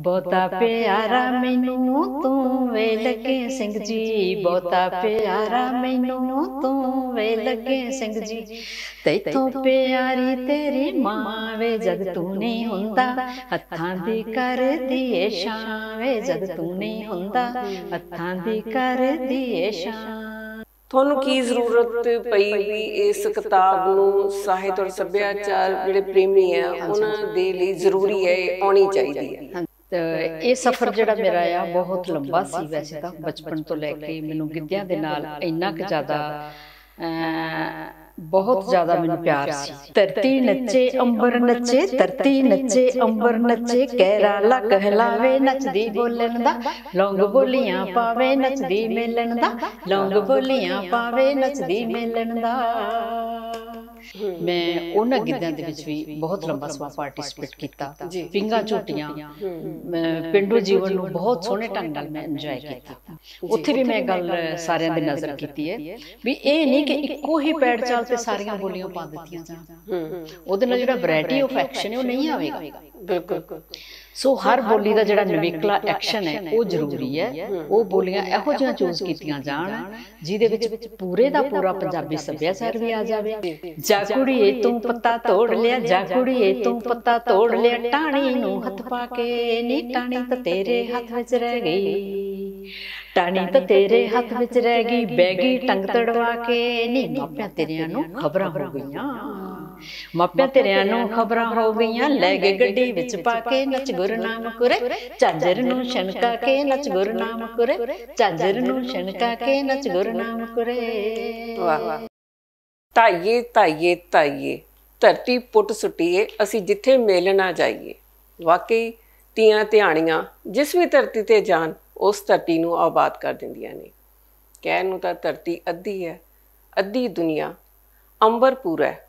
ਬਹੁਤਾ ਪਿਆਰਾ ਮੈਨੂੰ ਤੂੰ ਵੇ ਲਗੇ ਸਿੰਘ ਜੀ ਬਹੁਤਾ ਪਿਆਰਾ ਮੈਨੂੰ ਤੂੰ ਵੇ ਲਗੇ ਸਿੰਘ ਜੀ ਤੈਥੋਂ ਪਿਆਰੀ ਤੇਰੀ ਮਾਂ ਵੇ ਜਦ ਤੂੰ ਨਹੀਂ ਹੁੰਦਾ ਹੱਥਾਂ ਦੀ ਕਰਦੀ ਏ ਸ਼ਾਂ ਵੇ ਜਦ ਤੂੰ ਨਹੀਂ ਹੁੰਦਾ ਹੱਥਾਂ ਦੀ ਕਰਦੀ ਏ ਸ਼ਾਂ ਤੁਹਾਨੂੰ ਕੀ ਜ਼ਰੂਰਤ ਪਈ ਵੀ ਇਸ ਕਿਤਾਬ ਨੂੰ ਸਾਹਿਤ ਔਰ ਸੱਭਿਆਚਾਰ ਜਿਹੜੇ ਪ੍ਰੇਮੀ ਆ ਉਹਨਾਂ ਦੇ ਲਈ ਜ਼ਰੂਰੀ ਹੈ ਆਉਣੀ ਚਾਹੀਦੀ ਹੈ ਤੇ ਇਹ ਸਫ਼ਰ ਜਿਹੜਾ ਮੇਰਾ ਆ ਬਹੁਤ ਲੰਬਾ ਸੀ ਵੈਸੇ ਤਾਂ ਬਚਪਨ ਤੋਂ ਲੈ ਕੇ ਮੈਨੂੰ ਗਿੱਧਿਆਂ ਦੇ ਨਾਲ ਇੰਨਾ ਕਿ ਜ਼ਿਆਦਾ ਬਹੁਤ ਜ਼ਿਆਦਾ ਮੈਨੂੰ ਪਿਆਰ ਸੀ ਧਰਤੀ ਨੱਚੇ ਅੰਬਰ ਨੱਚੇ ਧਰਤੀ ਨੱਚੇ ਅੰਬਰ ਨੱਚੇ ਲਾ ਕਹਿਲਾਵੇ ਨੱਚਦੀ ਬੋਲਣ ਦਾ ਲੌਂਗ ਬੋਲੀਆਂ ਪਾਵੇ ਨੱਚਦੀ ਮੇਲਣ ਦਾ ਲੌਂਗ ਬੋਲੀਆਂ ਪਾਵੇ ਨੱਚਦੀ ਮੇਲਣ ਦਾ ਮੈਂ ਉਹਨਾਂ ਗਿੱਧਿਆਂ ਦੇ ਵਿੱਚ ਵੀ ਬਹੁਤ ਲੰਬਾ ਸਮਾਂ ਪਾਰਟਿਸਿਪੇਟ ਕੀਤਾ ਪਿੰਗਾ ਝੋਟੀਆਂ ਪਿੰਡੂ ਜੀਵਨ ਨੂੰ ਬਹੁਤ ਸੋਹਣੇ ਢੰਗ ਨਾਲ ਮੈਂ ਇੰਜੋਏ ਕੀਤਾ ਉੱਥੇ ਵੀ ਮੈਂ ਗੱਲ ਸਾਰਿਆਂ ਦੇ ਨਜ਼ਰ ਕੀਤੀ ਹੈ ਵੀ ਇਹ ਨਹੀਂ ਕਿ ਇੱਕੋ ਹੀ ਪੈੜ ਚਾਲ ਤੇ ਸਾਰੀਆਂ ਬੋਲੀਆਂ ਪਾ ਦਿੱਤੀਆਂ ਜਾਣ ਉਹਦੇ ਨਾਲ ਜਿਹੜਾ ਵੈਰਾਈਟੀ ਆਫ ਐਕਸ਼ਨ ਹੈ ਉਹ ਨਹੀਂ ਆਵੇਗਾ ਬਿਲਕੁਲ ਸੋ ਹਰ ਬੋਲੀ ਦਾ ਜਿਹੜਾ ਨਵੇਕਲਾ ਐਕਸ਼ਨ ਹੈ ਉਹ ਜ਼ਰੂਰੀ ਹੈ ਉਹ ਬੋਲੀਆਂ ਇਹੋ ਜਿਹੀਆਂ ਚੂਜ਼ ਕੀਤੀਆਂ ਜਾਣ ਜਿਹਦੇ ਵਿੱਚ ਪੂਰੇ ਦਾ ਪੂਰਾ ਪੰਜਾਬੀ ਸੱਭਿਆਚਾਰ ਵੀ ਆ ਜਾਵੇ ਜਾ ਕੁੜੀਏ ਤੂੰ ਪੱਤਾ ਤੋੜ ਲਿਆ ਜਾ ਕੁੜੀਏ ਤੂੰ ਪੱਤਾ ਤੋੜ ਲਿਆ ਟਾਣੀ ਨੂੰ ਹੱਥ ਪਾ ਕੇ ਨੀ ਟਾਣੀ ਤਾਂ ਤੇਰੇ ਹੱਥ ਵਿੱਚ ਰਹਿ ਗਈ ਟਾਣੀ ਤਾਂ ਤੇਰੇ ਹੱਥ ਵਿੱਚ ਰਹਿ ਗਈ ਬੈਗੀ ਟੰਗ ਤੜਵਾ ਕੇ ਨੀ ਮਾਪਿਆਂ ਤੇਰਿਆਂ ਨੂੰ ਖਬਰਾਂ ਹੋ ਗਈਆਂ ਮਾਪਿਆਂ ਤੇਰਿਆਂ ਨੂੰ ਖਬਰਾਂ ਹੋ ਗਈਆਂ ਲੈ ਕੇ ਗੱਡੀ ਵਿੱਚ ਪਾ ਕੇ ਨੱਚ ਗੁਰਨਾਮ ਕੁਰੇ ਚਾਂਜਰ ਨੂੰ ਛਣਕਾ ਕੇ ਨੱਚ ਗੁਰਨਾਮ ਕੁਰੇ ਚਾਂਜਰ ਨੂੰ ਛਣਕਾ ਕੇ ਨੱਚ ਗੁਰਨਾਮ ਕੁਰੇ ਵਾਹ ਤਾਈਏ ਤਾਈਏ ਤਾਈਏ ਧਰਤੀ ਪੁੱਟ ਸੁੱਟੀਏ ਅਸੀਂ ਜਿੱਥੇ ਮੇਲਣਾ ਜਾਈਏ ਵਾਕਈ ਤੀਆਂ ਧਿਆਣੀਆਂ ਜਿਸ ਵੀ ਧਰਤੀ ਤੇ ਜਾਣ ਉਸ ਧਰਤੀ ਨੂੰ ਆਬਾਦ ਕਰ ਦਿੰਦੀਆਂ ਨੇ ਕਹਿਣ ਨੂੰ ਤਾਂ ਧਰਤੀ ਅੱਧੀ ਹੈ ਅੱਧੀ ਦੁਨੀਆ ਅੰਬਰ ਪੂਰਾ ਹੈ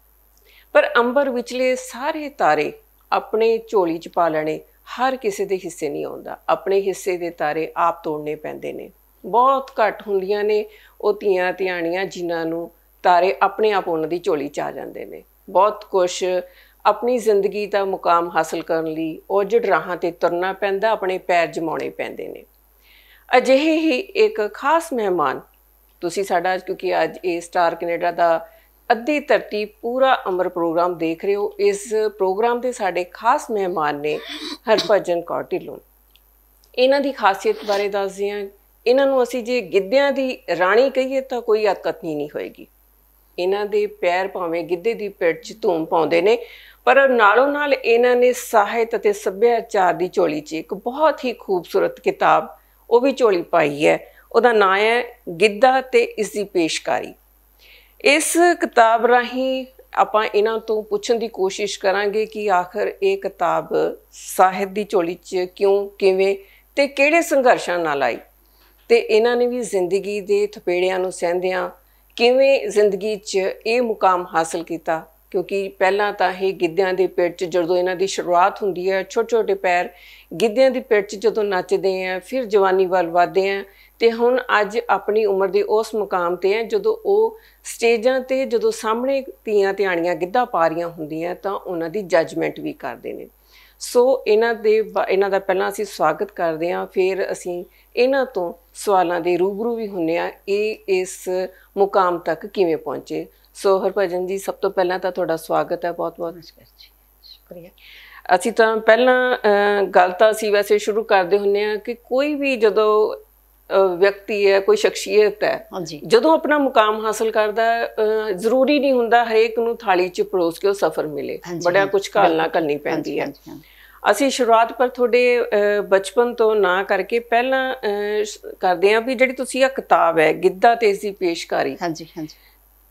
ਪਰ ਅੰਬਰ ਵਿਚਲੇ ਸਾਰੇ ਤਾਰੇ ਆਪਣੇ ਝੋਲੀ 'ਚ ਪਾ ਲੈਣੇ ਹਰ ਕਿਸੇ ਦੇ ਹਿੱਸੇ ਨਹੀਂ ਆਉਂਦਾ ਆਪਣੇ ਹਿੱਸੇ ਦੇ ਤਾਰੇ ਆਪ ਤੋੜਨੇ ਪੈਂਦੇ ਨੇ ਬਹੁਤ ਘੱਟ ਹੁੰਦੀਆਂ ਨੇ ਉਹ ਧੀਆਂ ਧਿਆਣੀਆਂ ਜਿਨ੍ਹਾਂ ਨੂੰ ਤਾਰੇ ਆਪਣੇ ਆਪ ਉਹਨਾਂ ਦੀ ਝੋਲੀ 'ਚ ਆ ਜਾਂਦੇ ਨੇ ਬਹੁਤ ਕੁਝ ਆਪਣੀ ਜ਼ਿੰਦਗੀ ਦਾ ਮੁਕਾਮ ਹਾਸਲ ਕਰਨ ਲਈ ਉਜੜ ਰਾਹਾਂ ਤੇ ਤੁਰਨਾ ਪੈਂਦਾ ਆਪਣੇ ਪੈਰ ਜਮਾਉਣੇ ਪੈਂਦੇ ਨੇ ਅਜਿਹੇ ਹੀ ਇੱਕ ਖਾਸ ਮਹਿਮਾਨ ਤੁਸੀਂ ਸਾਡਾ ਕਿਉਂਕਿ ਅੱਜ ਇਹ ਸਟਾਰ ਕੈਨੇਡਾ ਦਾ ਅੱਧੀ ਧਰਤੀ ਪੂਰਾ ਅਮਰ ਪ੍ਰੋਗਰਾਮ ਦੇਖ ਰਹੇ ਹੋ ਇਸ ਪ੍ਰੋਗਰਾਮ ਦੇ ਸਾਡੇ ਖਾਸ ਮਹਿਮਾਨ ਨੇ ਹਰਪਜਨ ਕੌਟਿਲੋ ਇਹਨਾਂ ਦੀ ਖਾਸੀਅਤ ਬਾਰੇ ਦੱਸਦੇ ਹਾਂ ਇਹਨਾਂ ਨੂੰ ਅਸੀਂ ਜੇ ਗਿੱਧਿਆਂ ਦੀ ਰਾਣੀ ਕਹੀਏ ਤਾਂ ਕੋਈ ਅਕਤ ਨਹੀਂ ਹੋਏਗੀ ਇਹਨਾਂ ਦੇ ਪੈਰ ਭਾਵੇਂ ਗਿੱਧੇ ਦੀ ਪਿੜ 'ਚ ਧੂਮ ਪਾਉਂਦੇ ਨੇ ਪਰ ਨਾਲੋਂ ਨਾਲ ਇਹਨਾਂ ਨੇ ਸਾਹਿਤ ਅਤੇ ਸੱਭਿਆਚਾਰ ਦੀ ਝੋਲੀ 'ਚ ਇੱਕ ਬਹੁਤ ਹੀ ਖੂਬਸੂਰਤ ਕਿਤਾਬ ਉਹ ਵੀ ਝੋਲੀ ਪਾਈ ਹੈ ਉਹਦਾ ਨਾਂ ਹੈ ਗਿੱਧਾ ਤੇ ਇਸ ਦੀ ਪੇਸ਼ਕਾਰੀ ਇਸ ਕਿਤਾਬ ਰਾਹੀਂ ਆਪਾਂ ਇਹਨਾਂ ਤੋਂ ਪੁੱਛਣ ਦੀ ਕੋਸ਼ਿਸ਼ ਕਰਾਂਗੇ ਕਿ ਆਖਰ ਇਹ ਕਿਤਾਬ ਸਾਹਿਤ ਦੀ ਝੋਲੀ 'ਚ ਕਿਉਂ ਕਿਵੇਂ ਤੇ ਕਿਹੜੇ ਸੰਘਰਸ਼ਾਂ ਨਾਲ ਆਈ ਤੇ ਇਹਨਾਂ ਨੇ ਵੀ ਜ਼ਿੰਦਗੀ ਦੇ ਥਪੇੜਿਆਂ ਨੂੰ ਸਹਿੰਦਿਆਂ ਕਿਵੇਂ ਜ਼ਿੰਦਗੀ 'ਚ ਇਹ ਮੁਕਾਮ ਹਾਸਲ ਕੀਤਾ ਕਿਉਂਕਿ ਪਹਿਲਾਂ ਤਾਂ ਇਹ ਗਿੱਧਿਆਂ ਦੇ ਪੇਟ 'ਚ ਜਦੋਂ ਇਹਨਾਂ ਦੀ ਸ਼ੁਰੂਆਤ ਹੁੰਦੀ ਹੈ ਛੋਟੇ ਛੋਟੇ ਪੈਰ ਗਿੱਧਿਆਂ ਦੇ ਪੇਟ 'ਚ ਜਦੋਂ ਨੱਚਦੇ ਆ ਫਿਰ ਜਵਾਨੀ ਵੱਲ ਵਧਦੇ ਆ ਤੇ ਹੁਣ ਅੱਜ ਆਪਣੀ ਉਮਰ ਦੇ ਉਸ ਮੁਕਾਮ ਤੇ ਆ ਜਦੋਂ ਉਹ ਸਟੇਜਾਂ ਤੇ ਜਦੋਂ ਸਾਹਮਣੇ ਤੀਆਂ ਤੇ ਆਣੀਆਂ ਗਿੱਧਾ ਪਾ ਰੀਆਂ ਹੁੰਦੀਆਂ ਤਾਂ ਉਹਨਾਂ ਦੀ ਜੱਜਮੈਂਟ ਵੀ ਕਰਦੇ ਨੇ ਸੋ ਇਹਨਾਂ ਦੇ ਇਹਨਾਂ ਦਾ ਪਹਿਲਾਂ ਅਸੀਂ ਸਵਾਗਤ ਕਰਦੇ ਹਾਂ ਫਿਰ ਅਸੀਂ ਇਹਨਾਂ ਤੋਂ ਸਵਾਲਾਂ ਦੇ ਰੂਬਰੂ ਵੀ ਹੁੰਨੇ ਆ ਇਹ ਇਸ ਮੁਕਾਮ ਤੱਕ ਕਿਵੇਂ ਪਹੁੰਚੇ ਸੋ ਹਰਭਜਨ ਜੀ ਸਭ ਤੋਂ ਪਹਿਲਾਂ ਤਾਂ ਤੁਹਾਡਾ ਸਵਾਗਤ ਹੈ ਬਹੁਤ-ਬਹੁਤ ਜੀ ਸ਼ੁਕਰੀਆ ਅਸੀਂ ਤਾਂ ਪਹਿਲਾਂ ਗੱਲ ਤਾਂ ਅਸੀਂ ਵੈਸੇ ਸ਼ੁਰੂ ਕਰਦੇ ਹੁੰਨੇ ਆ ਕਿ ਕੋਈ ਵੀ ਜਦੋਂ ਵਿਅਕਤੀ ਹੈ ਕੋਈ ਸ਼ਖਸੀਅਤ ਹੈ ਜਦੋਂ ਆਪਣਾ ਮੁਕਾਮ ਹਾਸਲ ਕਰਦਾ ਹੈ ਜ਼ਰੂਰੀ ਨਹੀਂ ਹੁੰਦਾ ਹਰੇਕ ਨੂੰ ਥਾਲੀ 'ਚ ਪਰੋਸ ਕੇ ਉਹ ਸਫਰ ਮਿਲੇ ਬੜਿਆ ਕੁਝ ਘਾਲਣਾ ਕਰਨੀ ਪੈਂਦੀ ਹੈ ਅਸੀਂ ਸ਼ੁਰੂਆਤ ਪਰ ਤੁਹਾਡੇ ਬਚਪਨ ਤੋਂ ਨਾ ਕਰਕੇ ਪਹਿਲਾਂ ਕਰਦੇ ਆਂ ਵੀ ਜਿਹੜੀ ਤੁਸੀਂ ਇਹ ਕਿਤਾਬ ਹੈ ਗਿੱਧਾ ਤੇ ਇਸ ਦੀ ਪੇਸ਼ਕਾਰੀ ਹਾਂਜੀ ਹਾਂਜੀ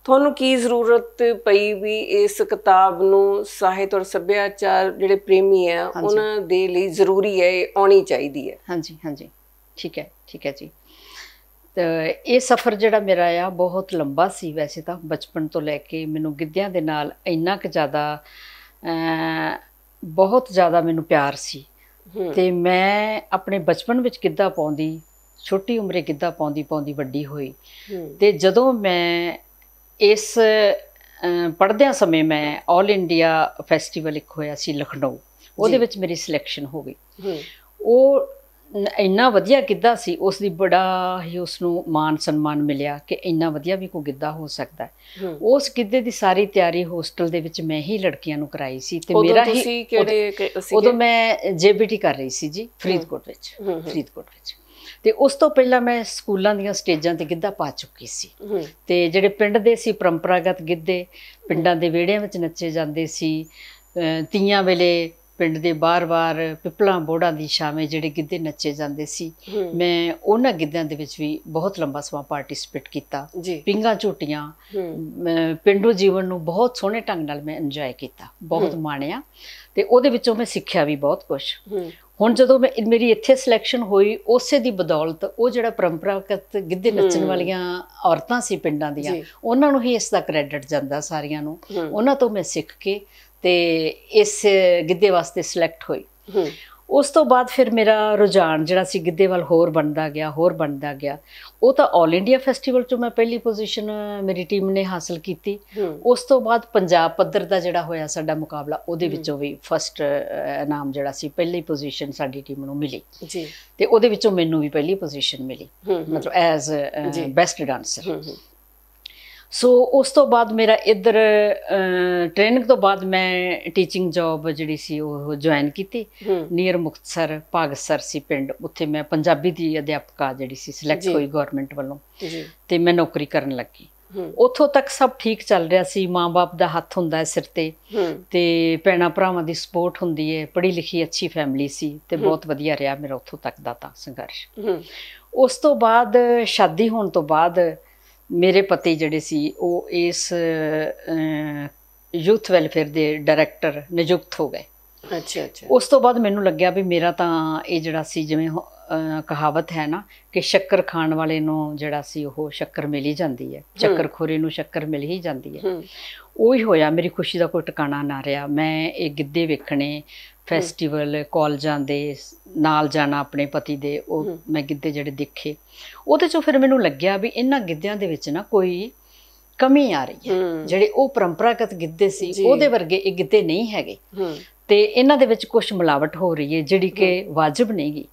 ਤੁਹਾਨੂੰ ਕੀ ਜ਼ਰੂਰਤ ਪਈ ਵੀ ਇਸ ਕਿਤਾਬ ਨੂੰ ਸਾਹਿਤ ਔਰ ਸੱਭਿਆਚਾਰ ਜਿਹੜੇ ਪ੍ਰੇਮੀ ਆ ਉਹਨਾਂ ਦੇ ਲਈ ਜ਼ਰੂਰੀ ਹੈ ਆਉਣੀ ਚਾਹੀਦੀ ਹੈ ਹਾਂਜੀ ਹਾਂਜੀ ਠੀਕ ਹੈ ਠੀਕ ਹੈ ਜੀ ਤੇ ਇਹ ਸਫ਼ਰ ਜਿਹੜਾ ਮੇਰਾ ਆ ਬਹੁਤ ਲੰਬਾ ਸੀ ਵੈਸੇ ਤਾਂ ਬਚਪਨ ਤੋਂ ਲੈ ਕੇ ਮੈਨੂੰ ਗਿੱਧਿਆਂ ਦੇ ਨਾਲ ਇੰਨਾ ਕੁ ਜ਼ਿਆਦਾ ਬਹੁਤ ਜ਼ਿਆਦਾ ਮੈਨੂੰ ਪਿਆਰ ਸੀ ਤੇ ਮੈਂ ਆਪਣੇ ਬਚਪਨ ਵਿੱਚ ਗਿੱਧਾ ਪਾਉਂਦੀ ਛੋਟੀ ਉਮਰੇ ਗਿੱਧਾ ਪਾਉਂਦੀ ਪਾਉਂਦੀ ਵੱਡੀ ਹੋਈ ਤੇ ਜਦੋਂ ਮੈਂ ਇਸ ਪੜਦਿਆਂ ਸਮੇਂ ਮੈਂ 올 ਇੰਡੀਆ ਫੈਸਟੀਵਲ ਇੱਕ ਹੋਇਆ ਸੀ ਲਖਨਊ ਉਹਦੇ ਵਿੱਚ ਮੇਰੀ ਸਿਲੈਕਸ਼ਨ ਹੋ ਗਈ ਉਹ ਇੰਨਾ ਵਧੀਆ ਗਿੱਧਾ ਸੀ ਉਸ ਦੀ ਬੜਾ ਹੀ ਉਸ ਨੂੰ ਮਾਨ ਸਨਮਾਨ ਮਿਲਿਆ ਕਿ ਇੰਨਾ ਵਧੀਆ ਵੀ ਕੋ ਗਿੱਧਾ ਹੋ ਸਕਦਾ ਹੈ ਉਸ ਗਿੱਧੇ ਦੀ ਸਾਰੀ ਤਿਆਰੀ ਹੋਸਟਲ ਦੇ ਵਿੱਚ ਮੈਂ ਹੀ ਲੜਕੀਆਂ ਨੂੰ ਕਰਾਈ ਸੀ ਤੇ ਮੇਰਾ ਹੀ ਤੁਸੀਂ ਕਿਹੜੇ ਉਦੋਂ ਮੈਂ ਜੇਬੀਟੀ ਕਰ ਰਹੀ ਸੀ ਜੀ ਫਰੀਦਕੋਟ ਵਿੱਚ ਫਰੀਦਕੋਟ ਵਿੱਚ ਤੇ ਉਸ ਤੋਂ ਪਹਿਲਾਂ ਮੈਂ ਸਕੂਲਾਂ ਦੀਆਂ ਸਟੇਜਾਂ ਤੇ ਗਿੱਧਾ ਪਾ ਚੁੱਕੀ ਸੀ ਤੇ ਜਿਹੜੇ ਪਿੰਡ ਦੇ ਸੀ ਪਰੰਪਰਾਗਤ ਗਿੱਧੇ ਪਿੰਡਾਂ ਦੇ ਵਿਹੜਿਆਂ ਵਿੱਚ ਨੱਚੇ ਜਾਂਦੇ ਸੀ ਤੀਆਂ ਵੇਲੇ ਪਿੰਡ ਦੇ ਬਾਰ-ਬਾਰ ਪਿਪਲਾਂ ਬੋੜਾਂ ਦੀ ਸ਼ਾਮੇ ਜਿਹੜੇ ਗਿੱਧੇ ਨੱਚੇ ਜਾਂਦੇ ਸੀ ਮੈਂ ਉਹਨਾਂ ਗਿੱਧਿਆਂ ਦੇ ਵਿੱਚ ਵੀ ਬਹੁਤ ਲੰਬਾ ਸਮਾਂ ਪਾਰਟਿਸਿਪੇਟ ਕੀਤਾ ਪਿੰਗਾ ਝੋਟੀਆਂ ਪਿੰਡੂ ਜੀਵਨ ਨੂੰ ਬਹੁਤ ਸੋਹਣੇ ਢੰਗ ਨਾਲ ਮੈਂ ਇੰਜੋਏ ਕੀਤਾ ਬਹੁਤ ਮਾਣਿਆ ਤੇ ਉਹਦੇ ਵਿੱਚੋਂ ਮੈਂ ਸਿੱਖਿਆ ਵੀ ਬਹੁਤ ਕੁਝ ਹੁਣ ਜਦੋਂ ਮੈਂ ਮੇਰੀ ਇੱਥੇ ਸਿਲੈਕਸ਼ਨ ਹੋਈ ਉਸੇ ਦੀ ਬਦੌਲਤ ਉਹ ਜਿਹੜਾ ਪਰੰਪਰਾਗਤ ਗਿੱਧੇ ਨੱਚਣ ਵਾਲੀਆਂ ਔਰਤਾਂ ਸੀ ਪਿੰਡਾਂ ਦੀਆਂ ਉਹਨਾਂ ਨੂੰ ਹੀ ਇਸ ਦਾ ਕ੍ਰੈਡਿਟ ਜਾਂਦਾ ਸਾਰਿਆਂ ਨੂੰ ਉਹਨਾਂ ਤੋਂ ਮੈਂ ਸਿੱਖ ਕੇ ਤੇ ਇਸ ਗਿੱਧੇ ਵਾਸਤੇ ਸਿਲੈਕਟ ਹੋਈ ਉਸ ਤੋਂ ਬਾਅਦ ਫਿਰ ਮੇਰਾ ਰੁਝਾਨ ਜਿਹੜਾ ਸੀ ਗਿੱਧੇ ਵੱਲ ਹੋਰ ਬਣਦਾ ਗਿਆ ਹੋਰ ਬਣਦਾ ਗਿਆ ਉਹ ਤਾਂ 올 ਇੰਡੀਆ ਫੈਸਟੀਵਲ 'ਚ ਮੈਂ ਪਹਿਲੀ ਪੋਜੀਸ਼ਨ ਮੇਰੀ ਟੀਮ ਨੇ ਹਾਸਲ ਕੀਤੀ ਉਸ ਤੋਂ ਬਾਅਦ ਪੰਜਾਬ ਪੱਧਰ ਦਾ ਜਿਹੜਾ ਹੋਇਆ ਸਾਡਾ ਮੁਕਾਬਲਾ ਉਹਦੇ ਵਿੱਚੋਂ ਵੀ ਫਸਟ ਇਨਾਮ ਜਿਹੜਾ ਸੀ ਪਹਿਲੀ ਪੋਜੀਸ਼ਨ ਸਾਡੀ ਟੀਮ ਨੂੰ ਮਿਲੀ ਜੀ ਤੇ ਉਹਦੇ ਵਿੱਚੋਂ ਮੈਨੂੰ ਵੀ ਪਹਿਲੀ ਪੋਜੀਸ਼ਨ ਮਿਲੀ ਮਤਲਬ ਐਜ਼ ਬੈਸਟ ਡਾਂਸਰ ਸੋ ਉਸ ਤੋਂ ਬਾਅਦ ਮੇਰਾ ਇੱਧਰ ਟ੍ਰੇਨਿੰਗ ਤੋਂ ਬਾਅਦ ਮੈਂ ਟੀਚਿੰਗ ਜੌਬ ਜਿਹੜੀ ਸੀ ਉਹ ਜੁਆਇਨ ਕੀਤੀ ਨੀਅਰ ਮੁਕਤਸਰ ਪਾਗਸਰ ਸੀ ਪਿੰਡ ਉੱਥੇ ਮੈਂ ਪੰਜਾਬੀ ਦੀ ਅਧਿਆਪਕਾ ਜਿਹੜੀ ਸੀ ਸਿਲੈਕਟ ਹੋਈ ਗਵਰਨਮੈਂਟ ਵੱਲੋਂ ਤੇ ਮੈਂ ਨੌਕਰੀ ਕਰਨ ਲੱਗੀ ਉਥੋਂ ਤੱਕ ਸਭ ਠੀਕ ਚੱਲ ਰਿਹਾ ਸੀ ਮਾਪੇ ਦਾ ਹੱਥ ਹੁੰਦਾ ਹੈ ਸਿਰ ਤੇ ਤੇ ਪੈਣਾ ਭਰਾਵਾਂ ਦੀ ਸਪੋਰਟ ਹੁੰਦੀ ਹੈ ਪੜ੍ਹੀ ਲਿਖੀ ਅੱਛੀ ਫੈਮਿਲੀ ਸੀ ਤੇ ਬਹੁਤ ਵਧੀਆ ਰਿਹਾ ਮੇਰਾ ਉਥੋਂ ਤੱਕ ਦਾ ਤਾਂ ਸੰਘਰਸ਼ ਉਸ ਤੋਂ ਬਾਅਦ ਸ਼ਾਦੀ ਹੋਣ ਤੋਂ ਬਾਅਦ ਮੇਰੇ ਪਤੀ ਜਿਹੜੇ ਸੀ ਉਹ ਇਸ ਯੂਥ ਵੈਲਫੇਅਰ ਦੇ ਡਾਇਰੈਕਟਰ ਨਿਯੁਕਤ ਹੋ ਗਏ ਅੱਛਾ ਅੱਛਾ ਉਸ ਤੋਂ ਬਾਅਦ ਮੈਨੂੰ ਲੱਗਿਆ ਵੀ ਮੇਰਾ ਤਾਂ ਇਹ ਜਿਹੜਾ ਸੀ ਜਿਵੇਂ ਕਹਾਵਤ ਹੈ ਨਾ ਕਿ ਸ਼ੱਕਰ ਖਾਣ ਵਾਲੇ ਨੂੰ ਜਿਹੜਾ ਸੀ ਉਹ ਸ਼ੱਕਰ ਮਿਲ ਹੀ ਜਾਂਦੀ ਹੈ ਚੱਕਰ ਖੋਰੇ ਨੂੰ ਸ਼ੱਕਰ ਮਿਲ ਹੀ ਜਾਂਦੀ ਹੈ ਉਹੀ ਹੋਇਆ ਮੇਰੀ ਖੁਸ਼ੀ ਦਾ ਕੋਈ ਟਿਕਾਣਾ ਨਾ ਰਿਹਾ ਮੈਂ ਇਹ ਗਿੱਧੇ ਵੇਖਣੇ ਫੈਸਟੀਵਲ ਕਾਲ ਜਾਂਦੇ ਨਾਲ ਜਾਣਾ ਆਪਣੇ ਪਤੀ ਦੇ ਉਹ ਮੈਂ ਗਿੱਧੇ ਜਿਹੜੇ ਦੇਖੇ ਉਹਦੇ ਚੋਂ ਫਿਰ ਮੈਨੂੰ ਲੱਗਿਆ ਵੀ ਇਹਨਾਂ ਗਿੱਧਿਆਂ ਦੇ ਵਿੱਚ ਨਾ ਕੋਈ ਕਮੀ ਆ ਰਹੀ ਹੈ ਜਿਹੜੇ ਉਹ ਪਰੰਪਰਾਗਤ ਗਿੱਧੇ ਸੀ ਉਹਦੇ ਵਰਗੇ ਇਹ ਗਿੱਧੇ ਨਹੀਂ ਹੈਗੇ ਤੇ ਇਹਨਾਂ ਦੇ ਵਿੱਚ ਕੁਝ ਮਿਲਾਵਟ ਹੋ ਰਹੀ ਹੈ ਜਿਹੜੀ ਕਿ ਵਾਜਬ ਨਹੀਂਗੀ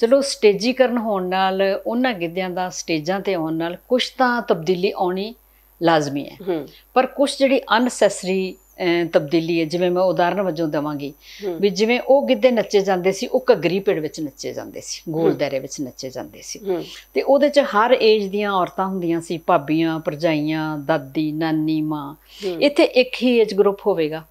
ਚਲੋ ਸਟੇਜੀਕਰਨ ਹੋਣ ਨਾਲ ਉਹਨਾਂ ਗਿੱਧਿਆਂ ਦਾ ਸਟੇਜਾਂ ਤੇ ਆਉਣ ਨਾਲ ਕੁਝ ਤਾਂ ਤਬਦੀਲੀ ਆਉਣੀ ਲਾਜ਼ਮੀ ਹੈ ਪਰ ਕੁਝ ਜਿਹੜੀ ਅਨਸੈਸਰੀ ਤਬਦੀਲੀ ਹੈ ਜਿਵੇਂ ਮੈਂ ਉਦਾਹਰਨ ਵਜੋਂ ਦਵਾਂਗੀ ਵੀ ਜਿਵੇਂ ਉਹ ਗਿੱਧੇ ਨੱਚੇ ਜਾਂਦੇ ਸੀ ਉਹ ਘਗਰੀ ਪਿੜ ਵਿੱਚ ਨੱਚੇ ਜਾਂਦੇ ਸੀ ਗੋਲ ਦਾਇਰੇ ਵਿੱਚ ਨੱਚੇ ਜਾਂਦੇ ਸੀ ਤੇ ਉਹਦੇ 'ਚ ਹਰ ਏਜ ਦੀਆਂ ਔਰਤਾਂ ਹੁੰਦੀਆਂ ਸੀ ਭਾਬੀਆਂ ਪਰਜਾਈਆਂ ਦਾਦੀ ਨਾਨੀ ਮਾਂ ਇੱਥੇ ਇੱਕ ਹੀ ਏਜ ਗਰੁੱਪ ਹੋਵੇਗਾ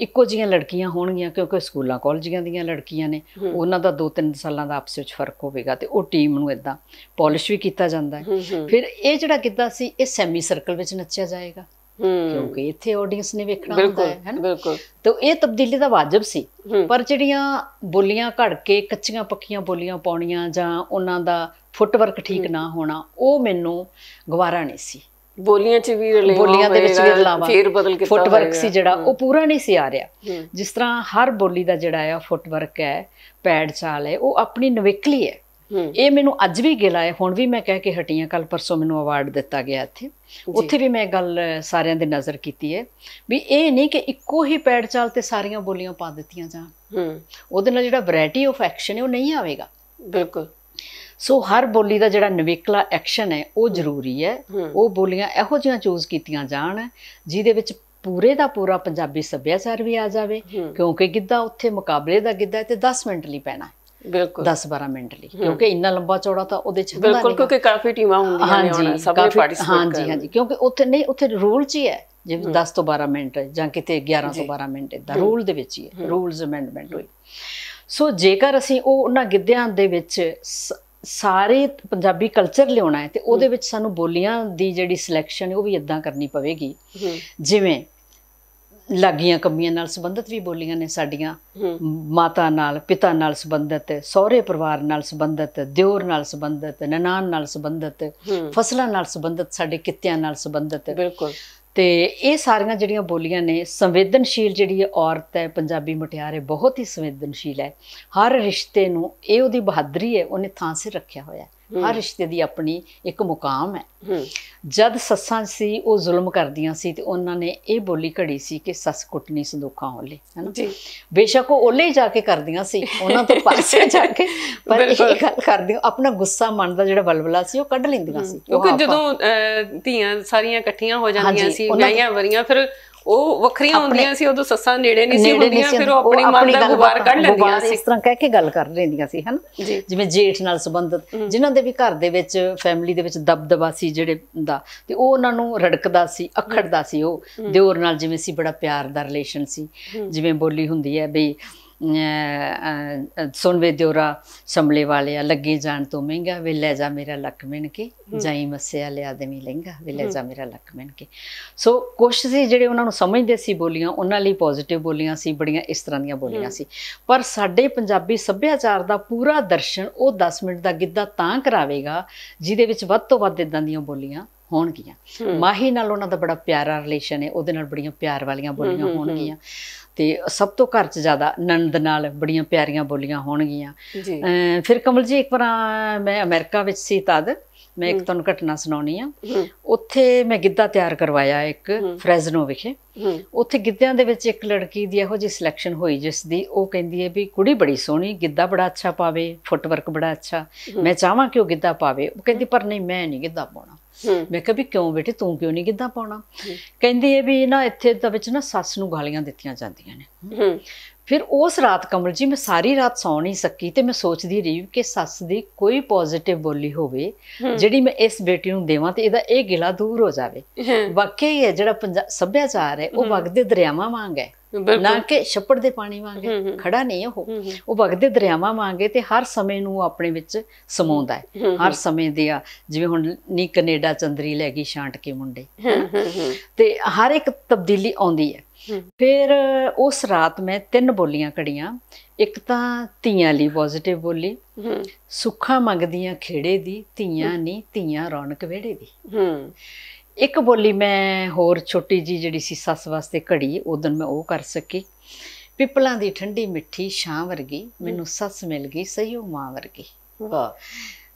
ਇੱਕੋ ਜਿਹੀਆਂ ਲੜਕੀਆਂ ਹੋਣਗੀਆਂ ਕਿਉਂਕਿ ਸਕੂਲਾਂ ਕਾਲਜਾਂ ਦੀਆਂ ਲੜਕੀਆਂ ਨੇ ਉਹਨਾਂ ਦਾ 2-3 ਸਾਲਾਂ ਦਾ ਆਪਸ ਵਿੱਚ ਫਰਕ ਹੋਵੇਗਾ ਤੇ ਉਹ ਟੀਮ ਨੂੰ ਇਦਾਂ ਪਾਲਿਸ਼ ਵੀ ਕੀਤਾ ਜਾਂਦਾ ਹੈ ਫਿਰ ਇਹ ਜਿਹੜਾ ਕਿੱਦਾਂ ਸੀ ਇਹ ਸੈਮੀ ਸਰਕਲ ਵਿੱਚ ਨੱਚਿਆ ਜਾਏਗਾ ਕਿਉਂਕਿ ਇੱਥੇ ਆਡੀਅנס ਨੇ ਵੇਖਣਾ ਹੁੰਦਾ ਹੈ ਹੈਨਾ ਬਿਲਕੁਲ ਤੇ ਇਹ ਤਬਦੀਲੀ ਦਾ ਵਾਜਬ ਸੀ ਪਰ ਜਿਹੜੀਆਂ ਬੋਲੀਆਂ ਘੜ ਕੇ ਕੱਚੀਆਂ ਪੱਕੀਆਂ ਬੋਲੀਆਂ ਪਾਉਣੀਆਂ ਜਾਂ ਉਹਨਾਂ ਦਾ ਫੁੱਟਵਰਕ ਠੀਕ ਨਾ ਹੋਣਾ ਉਹ ਮੈਨੂੰ ਗਵਾਰਾ ਨਹੀਂ ਸੀ ਬੋਲੀਆਂ ਚ ਵੀ ਰਲੇਵਾ ਬੋਲੀਆਂ ਦੇ ਵਿੱਚ ਵੀ ਰਲਾਵਾ ਫੇਰ ਬਦਲ ਕੇ ਫੁੱਟਵਰਕ ਸੀ ਜਿਹੜਾ ਉਹ ਪੂਰਾ ਨਹੀਂ ਸੀ ਆ ਰਿਹਾ ਜਿਸ ਤਰ੍ਹਾਂ ਹਰ ਬੋਲੀ ਦਾ ਜਿਹੜਾ ਆ ਫੁੱਟਵਰਕ ਹੈ ਪੈੜ ਚਾਲ ਹੈ ਉਹ ਆਪਣੀ ਨਵੇਕਲੀ ਹੈ ਇਹ ਮੈਨੂੰ ਅੱਜ ਵੀ ਗਿਲਾ ਹੈ ਹੁਣ ਵੀ ਮੈਂ ਕਹਿ ਕੇ ਹਟੀਆਂ ਕੱਲ ਪਰਸੋਂ ਮੈਨੂੰ ਅਵਾਰਡ ਦਿੱਤਾ ਗਿਆ ਇੱਥੇ ਉੱਥੇ ਵੀ ਮੈਂ ਗੱਲ ਸਾਰਿਆਂ ਦੇ ਨਜ਼ਰ ਕੀਤੀ ਹੈ ਵੀ ਇਹ ਨਹੀਂ ਕਿ ਇੱਕੋ ਹੀ ਪੈੜ ਚਾਲ ਤੇ ਸਾਰੀਆਂ ਬੋਲੀਆਂ ਪਾ ਦਿੱਤੀਆਂ ਜਾਣ ਉਹਦੇ ਨਾਲ ਜਿਹੜਾ ਵੈਰਾਈਟੀ ਆਫ ਐਕਸ਼ਨ ਹੈ ਉਹ ਨਹੀਂ ਆਵੇਗਾ ਬਿਲਕੁਲ ਸੋ ਹਰ ਬੋਲੀ ਦਾ ਜਿਹੜਾ ਨਵੇਕਲਾ ਐਕਸ਼ਨ ਹੈ ਉਹ ਜ਼ਰੂਰੀ ਹੈ ਉਹ ਬੋਲੀਆਂ ਇਹੋ ਜਿਹੀਆਂ ਚੂਜ਼ ਕੀਤੀਆਂ ਜਾਣ ਜਿਹਦੇ ਵਿੱਚ ਪੂਰੇ ਦਾ ਪੂਰਾ ਪੰਜਾਬੀ ਸੱਭਿਆਚਾਰ ਵੀ ਆ ਜਾਵੇ ਕਿਉਂਕਿ ਗਿੱਧਾ ਉੱਥੇ ਮੁਕਾਬਲੇ ਦਾ ਗਿੱਧਾ ਤੇ 10 ਮਿੰਟ ਲਈ ਪੈਣਾ ਬਿਲਕੁਲ 10-12 ਮਿੰਟ ਲਈ ਕਿਉਂਕਿ ਇੰਨਾ ਲੰਬਾ ਚੌੜਾ ਤਾਂ ਉਹਦੇ ਚ ਬਿਲਕੁਲ ਕਿਉਂਕਿ ਕਾਫੀ ਟੀਮਾਂ ਹੁੰਦੀਆਂ ਨੇ ਉਹਨਾਂ ਸਭ ਨੇ ਪਾਰਟਿਸਿਪੇਟ ਹਾਂਜੀ ਹਾਂਜੀ ਕਿਉਂਕਿ ਉੱਥੇ ਨਹੀਂ ਉੱਥੇ ਰੂਲ ਚ ਹੀ ਹੈ ਜਿਵੇਂ 10 ਤੋਂ 12 ਮਿੰਟ ਜਾਂ ਕਿਤੇ 11 ਤੋਂ 12 ਮਿੰਟ ਇਦਾਂ ਰੂਲ ਦੇ ਵਿੱਚ ਹੀ ਹੈ ਰੂਲਸ ਅਮੈਂਡਮੈਂਟ ਹੋਈ ਸੋ ਜੇਕਰ ਅਸੀਂ ਉਹ ਉਹਨਾਂ ਗਿੱਧਿਆਂ ਦੇ ਵਿੱਚ ਸਾਰੇ ਪੰਜਾਬੀ ਕਲਚਰ ਲਿਆਉਣਾ ਹੈ ਤੇ ਉਹਦੇ ਵਿੱਚ ਸਾਨੂੰ ਬੋਲੀਆਂ ਦੀ ਜਿਹੜੀ ਸਿਲੈਕਸ਼ਨ ਉਹ ਵੀ ਇਦਾਂ ਕਰਨੀ ਪਵੇਗੀ ਜਿਵੇਂ ਲਾਗੀਆਂ ਕੰਮੀਆਂ ਨਾਲ ਸੰਬੰਧਿਤ ਵੀ ਬੋਲੀਆਂ ਨੇ ਸਾਡੀਆਂ ਮਾਤਾ ਨਾਲ ਪਿਤਾ ਨਾਲ ਸੰਬੰਧਿਤ ਸਹੁਰੇ ਪਰਿਵਾਰ ਨਾਲ ਸੰਬੰਧਿਤ ਦਿਓਰ ਨਾਲ ਸੰਬੰਧਿਤ ਨਨਾਨ ਨਾਲ ਸੰਬੰਧਿਤ ਫਸਲਾਂ ਨਾਲ ਸੰਬੰਧਿਤ ਸਾਡੇ ਕਿੱਤਿਆਂ ਨਾਲ ਸੰਬੰਧਿਤ ਬਿਲਕੁਲ ਤੇ ਇਹ ਸਾਰੀਆਂ ਜਿਹੜੀਆਂ ਬੋਲੀਆਂ ਨੇ ਸੰਵੇਦਨਸ਼ੀਲ ਜਿਹੜੀ ਔਰਤ ਹੈ ਪੰਜਾਬੀ ਮਟਿਆਰੇ ਹੈ ਬਹੁਤ ਹੀ ਸੰਵੇਦਨਸ਼ੀਲ ਹੈ ਹਰ ਰਿਸ਼ਤੇ ਨੂੰ ਇਹ ਉਹਦੀ ਬਹਾਦਰੀ ਹੈ ਉਹਨੇ ਥਾਂ ਸਿਰ ਰੱਖਿਆ ਹੋਇਆ ਹੈ ਹਰ ਰਿਸ਼ਤੇ ਦੀ ਆਪਣੀ ਇੱਕ ਮੁਕਾਮ ਹੈ ਜਦ ਸੱਸਾਂ ਸੀ ਉਹ ਜ਼ੁਲਮ ਕਰਦੀਆਂ ਸੀ ਤੇ ਉਹਨਾਂ ਨੇ ਇਹ ਬੋਲੀ ਘੜੀ ਸੀ ਕਿ ਸੱਸ ਕੁੱਟਣੀ ਸੰਦੋਖਾਂ ਹੋਲੇ ਹੈਨਾ ਜੀ ਬੇਸ਼ੱਕ ਉਹ ਓਲੇ ਜਾ ਕੇ ਕਰਦੀਆਂ ਸੀ ਉਹਨਾਂ ਤੋਂ ਪਾਸੇ ਜਾ ਕੇ ਪਰ ਇਹ ਗੱਲ ਕਰਦੀਆਂ ਆਪਣਾ ਗੁੱਸਾ ਮਨ ਦਾ ਜਿਹੜਾ ਬਲਬਲਾ ਸੀ ਉਹ ਕੱਢ ਲੈਂਦੀਆਂ ਸੀ ਕਿਉਂਕਿ ਜਦੋਂ ਧੀਆਂ ਸਾਰੀਆਂ ਇਕੱਠੀਆਂ ਹੋ ਜਾਂਦੀਆਂ ਸੀ ਵਿਆਹੀਆਂ ਵਰੀਆਂ ਫਿਰ ਉਹ ਵੱਖਰੀਆਂ ਹੁੰਦੀਆਂ ਸੀ ਉਦੋਂ ਸੱਸਾਂ ਨੇੜੇ ਨਹੀਂ ਸੀ ਹੁੰਦੀਆਂ ਫਿਰ ਉਹ ਆਪਣੀ ਮਾਂ ਦਾ ਗੁਬਾਰ ਕੱਢ ਲੈਂਦੀਆਂ ਸੀ ਇਸ ਤਰ੍ਹਾਂ ਕਹਿ ਕੇ ਗੱਲ ਕਰ ਲੈਂਦੀਆਂ ਸੀ ਹਨ ਜਿਵੇਂ ਜੇਠ ਨਾਲ ਸੰਬੰਧਿਤ ਜਿਨ੍ਹਾਂ ਦੇ ਵੀ ਘਰ ਦੇ ਵਿੱਚ ਫੈਮਿਲੀ ਦੇ ਵਿੱਚ ਦਬਦਬਾ ਸੀ ਜਿਹੜੇ ਦਾ ਤੇ ਉਹ ਉਹਨਾਂ ਨੂੰ ਰੜਕਦਾ ਸੀ ਅਖੜਦਾ ਸੀ ਉਹ ਦਿਓਰ ਨਾਲ ਜਿਵੇਂ ਸੀ ਬੜਾ ਪਿਆਰ ਦਾ ਰਿਲੇਸ਼ਨ ਸੀ ਜਿਵੇਂ ਬੋਲੀ ਹੁੰਦੀ ਹੈ ਬਈ ਵੇ ਦਿਉਰਾ ਸੰਭਲੇ ਵਾਲਿਆ ਲੱਗੇ ਜਾਣ ਤੋਂ ਮਹਿੰਗਾ ਵੇ ਲੈ ਜਾ ਮੇਰਾ ਲਖਮਣ ਕੇ ਜਾਈ ਮੱਸਿਆ ਲਿਆ ਦੇ ਲਹਿੰਗਾ ਵੇ ਲੈ ਜਾ ਮੇਰਾ ਲਖਮਣ ਕੇ ਸੋ ਕੁਛ ਸੀ ਜਿਹੜੇ ਉਹਨਾਂ ਨੂੰ ਸਮਝਦੇ ਸੀ ਬੋਲੀਆਂ ਉਹਨਾਂ ਲਈ ਪੋਜ਼ਿਟਿਵ ਬੋਲੀਆਂ ਸੀ ਬੜੀਆਂ ਇਸ ਤਰ੍ਹਾਂ ਦੀਆਂ ਬੋਲੀਆਂ ਸੀ ਪਰ ਸਾਡੇ ਪੰਜਾਬੀ ਸੱਭਿਆਚਾਰ ਦਾ ਪੂਰਾ ਦਰਸ਼ਨ ਉਹ 10 ਮਿੰਟ ਦਾ ਗਿੱਧਾ ਤਾਂ ਕਰਾਵੇਗਾ ਜਿਹਦੇ ਵਿੱਚ ਵੱਧ ਤੋਂ ਵੱਧ ਇਦਾਂ ਦੀਆਂ ਬੋਲੀਆਂ ਹੋਣਗੀਆਂ ਮਾਹੀ ਨਾਲ ਉਹਨਾਂ ਦਾ ਬੜਾ ਪਿਆਰਾ ਰਿਲੇਸ਼ਨ ਹੈ ਉਹਦੇ ਨਾਲ ਬੜੀਆਂ ਪਿਆਰ ਵਾਲੀਆਂ ਬੋਲੀਆਂ ਹੋਣਗੀਆਂ ਤੇ ਸਭ ਤੋਂ ਘਰ 'ਚ ਜ਼ਿਆਦਾ ਨੰਦ ਨਾਲ ਬੜੀਆਂ ਪਿਆਰੀਆਂ ਬੋਲੀਆਂ ਹੋਣਗੀਆਂ ਫਿਰ ਕਮਲ ਜੀ ਇੱਕ ਵਾਰ ਮੈਂ ਅਮਰੀਕਾ ਵਿੱਚ ਸੀ ਤਦ ਮੈਂ ਇੱਕ ਤੁਹਾਨੂੰ ਘਟਨਾ ਸੁਣਾਉਣੀ ਆ ਉੱਥੇ ਮੈਂ ਗਿੱਧਾ ਤਿਆਰ ਕਰਵਾਇਆ ਇੱਕ ਫ੍ਰੈਜ਼ਨੋ ਵਿਖੇ ਉੱਥੇ ਗਿੱਧਿਆਂ ਦੇ ਵਿੱਚ ਇੱਕ ਲੜਕੀ ਦੀ ਇਹੋ ਜੀ ਸਿਲੈਕਸ਼ਨ ਹੋਈ ਜਿਸ ਦੀ ਉਹ ਕਹਿੰਦੀ ਹੈ ਵੀ ਕੁੜੀ ਬੜੀ ਸੋਹਣੀ ਗਿੱਧਾ ਬੜਾ ਅੱਛਾ ਪਾਵੇ ਫੁੱਟਵਰਕ ਬੜਾ ਅੱਛਾ ਮੈਂ ਚਾਹਾਂ ਕਿ ਉਹ ਗਿੱਧਾ ਪਾਵੇ ਉਹ ਕਹਿੰਦੀ ਪਰ ਨਹੀਂ ਮੈਂ ਨਹੀਂ ਗਿੱਧਾ ਪਾਉਣਾ ਮੈਂ ਕਿਹਾ ਵੀ ਕਿਉਂ ਬੇਟੇ ਤੂੰ ਕਿਉਂ ਨਹੀਂ ਕਿੱਦਾਂ ਪਾਉਣਾ ਕਹਿੰਦੀ ਇਹ ਵੀ ਨਾ ਇੱਥੇ ਤਾਂ ਵਿੱਚ ਨਾ ਸੱਸ ਨੂੰ ਗਾਲੀਆਂ ਦਿੱਤੀਆਂ ਜਾਂਦੀਆਂ ਨੇ ਫਿਰ ਉਸ ਰਾਤ ਕਮਲ ਜੀ ਮੈਂ ਸਾਰੀ ਰਾਤ ਸੌ ਨਹੀਂ ਸਕੀ ਤੇ ਮੈਂ ਸੋਚਦੀ ਰਹੀ ਕਿ ਸੱਸ ਦੀ ਕੋਈ ਪੋਜ਼ਿਟਿਵ ਬੋਲੀ ਹੋਵੇ ਜਿਹੜੀ ਮੈਂ ਇਸ ਬੇਟੀ ਨੂੰ ਦੇਵਾਂ ਤੇ ਇਹਦਾ ਇਹ ਗਿਲਾ ਦੂਰ ਹੋ ਜਾਵੇ ਵਾਕਈ ਹੈ ਜਿਹੜਾ ਸੱਭਿਆਚਾਰ ਹੈ ਉਹ ਵਗਦੇ ਦਰਿਆਵਾਂ ਵਾਂਗ ਹੈ ਨਾ ਕਿ ਛੱਪੜ ਦੇ ਪਾਣੀ ਵਾਂਗ ਹੈ ਖੜਾ ਨਹੀਂ ਉਹ ਉਹ ਵਗਦੇ ਦਰਿਆਵਾਂ ਵਾਂਗ ਹੈ ਤੇ ਹਰ ਸਮੇਂ ਨੂੰ ਆਪਣੇ ਵਿੱਚ ਸਮਾਉਂਦਾ ਹੈ ਹਰ ਸਮੇਂ ਦੇ ਆ ਜਿਵੇਂ ਹੁਣ ਨੀ ਕੈਨੇਡਾ ਚੰਦਰੀ ਲੈ ਗਈ ਛਾਂਟ ਕੇ ਮੁੰਡੇ ਤੇ ਹਰ ਇੱਕ ਤਬਦੀਲੀ ਆਉਂਦੀ ਹੈ ਫਿਰ ਉਸ ਰਾਤ ਮੈਂ ਤਿੰਨ ਬੋਲੀਆਂ ਕੜੀਆਂ ਇੱਕ ਤਾਂ ਧੀਆਂ ਲਈ ਪੋਜ਼ਿਟਿਵ ਬੋਲੀ ਸੁੱਖਾ ਮੰਗਦੀਆਂ ਖੇੜੇ ਦੀ ਧੀਆਂ ਨਹੀਂ ਧੀਆਂ ਰੌਣਕ ਵੇੜੇ ਦੀ ਇੱਕ ਬੋਲੀ ਮੈਂ ਹੋਰ ਛੋਟੀ ਜੀ ਜਿਹੜੀ ਸੀ ਸੱਸ ਵਾਸਤੇ ਘੜੀ ਉਦੋਂ ਮੈਂ ਉਹ ਕਰ ਸਕੀ ਪਿਪਲਾਂ ਦੀ ਠੰਡੀ ਮਿੱਠੀ ਛਾਂ ਵਰਗੀ ਮੈਨੂੰ ਸੱਸ ਮਿਲ ਗਈ ਸਹੀ ਉਹ ਮਾਂ ਵਰਗੀ ਵਾਹ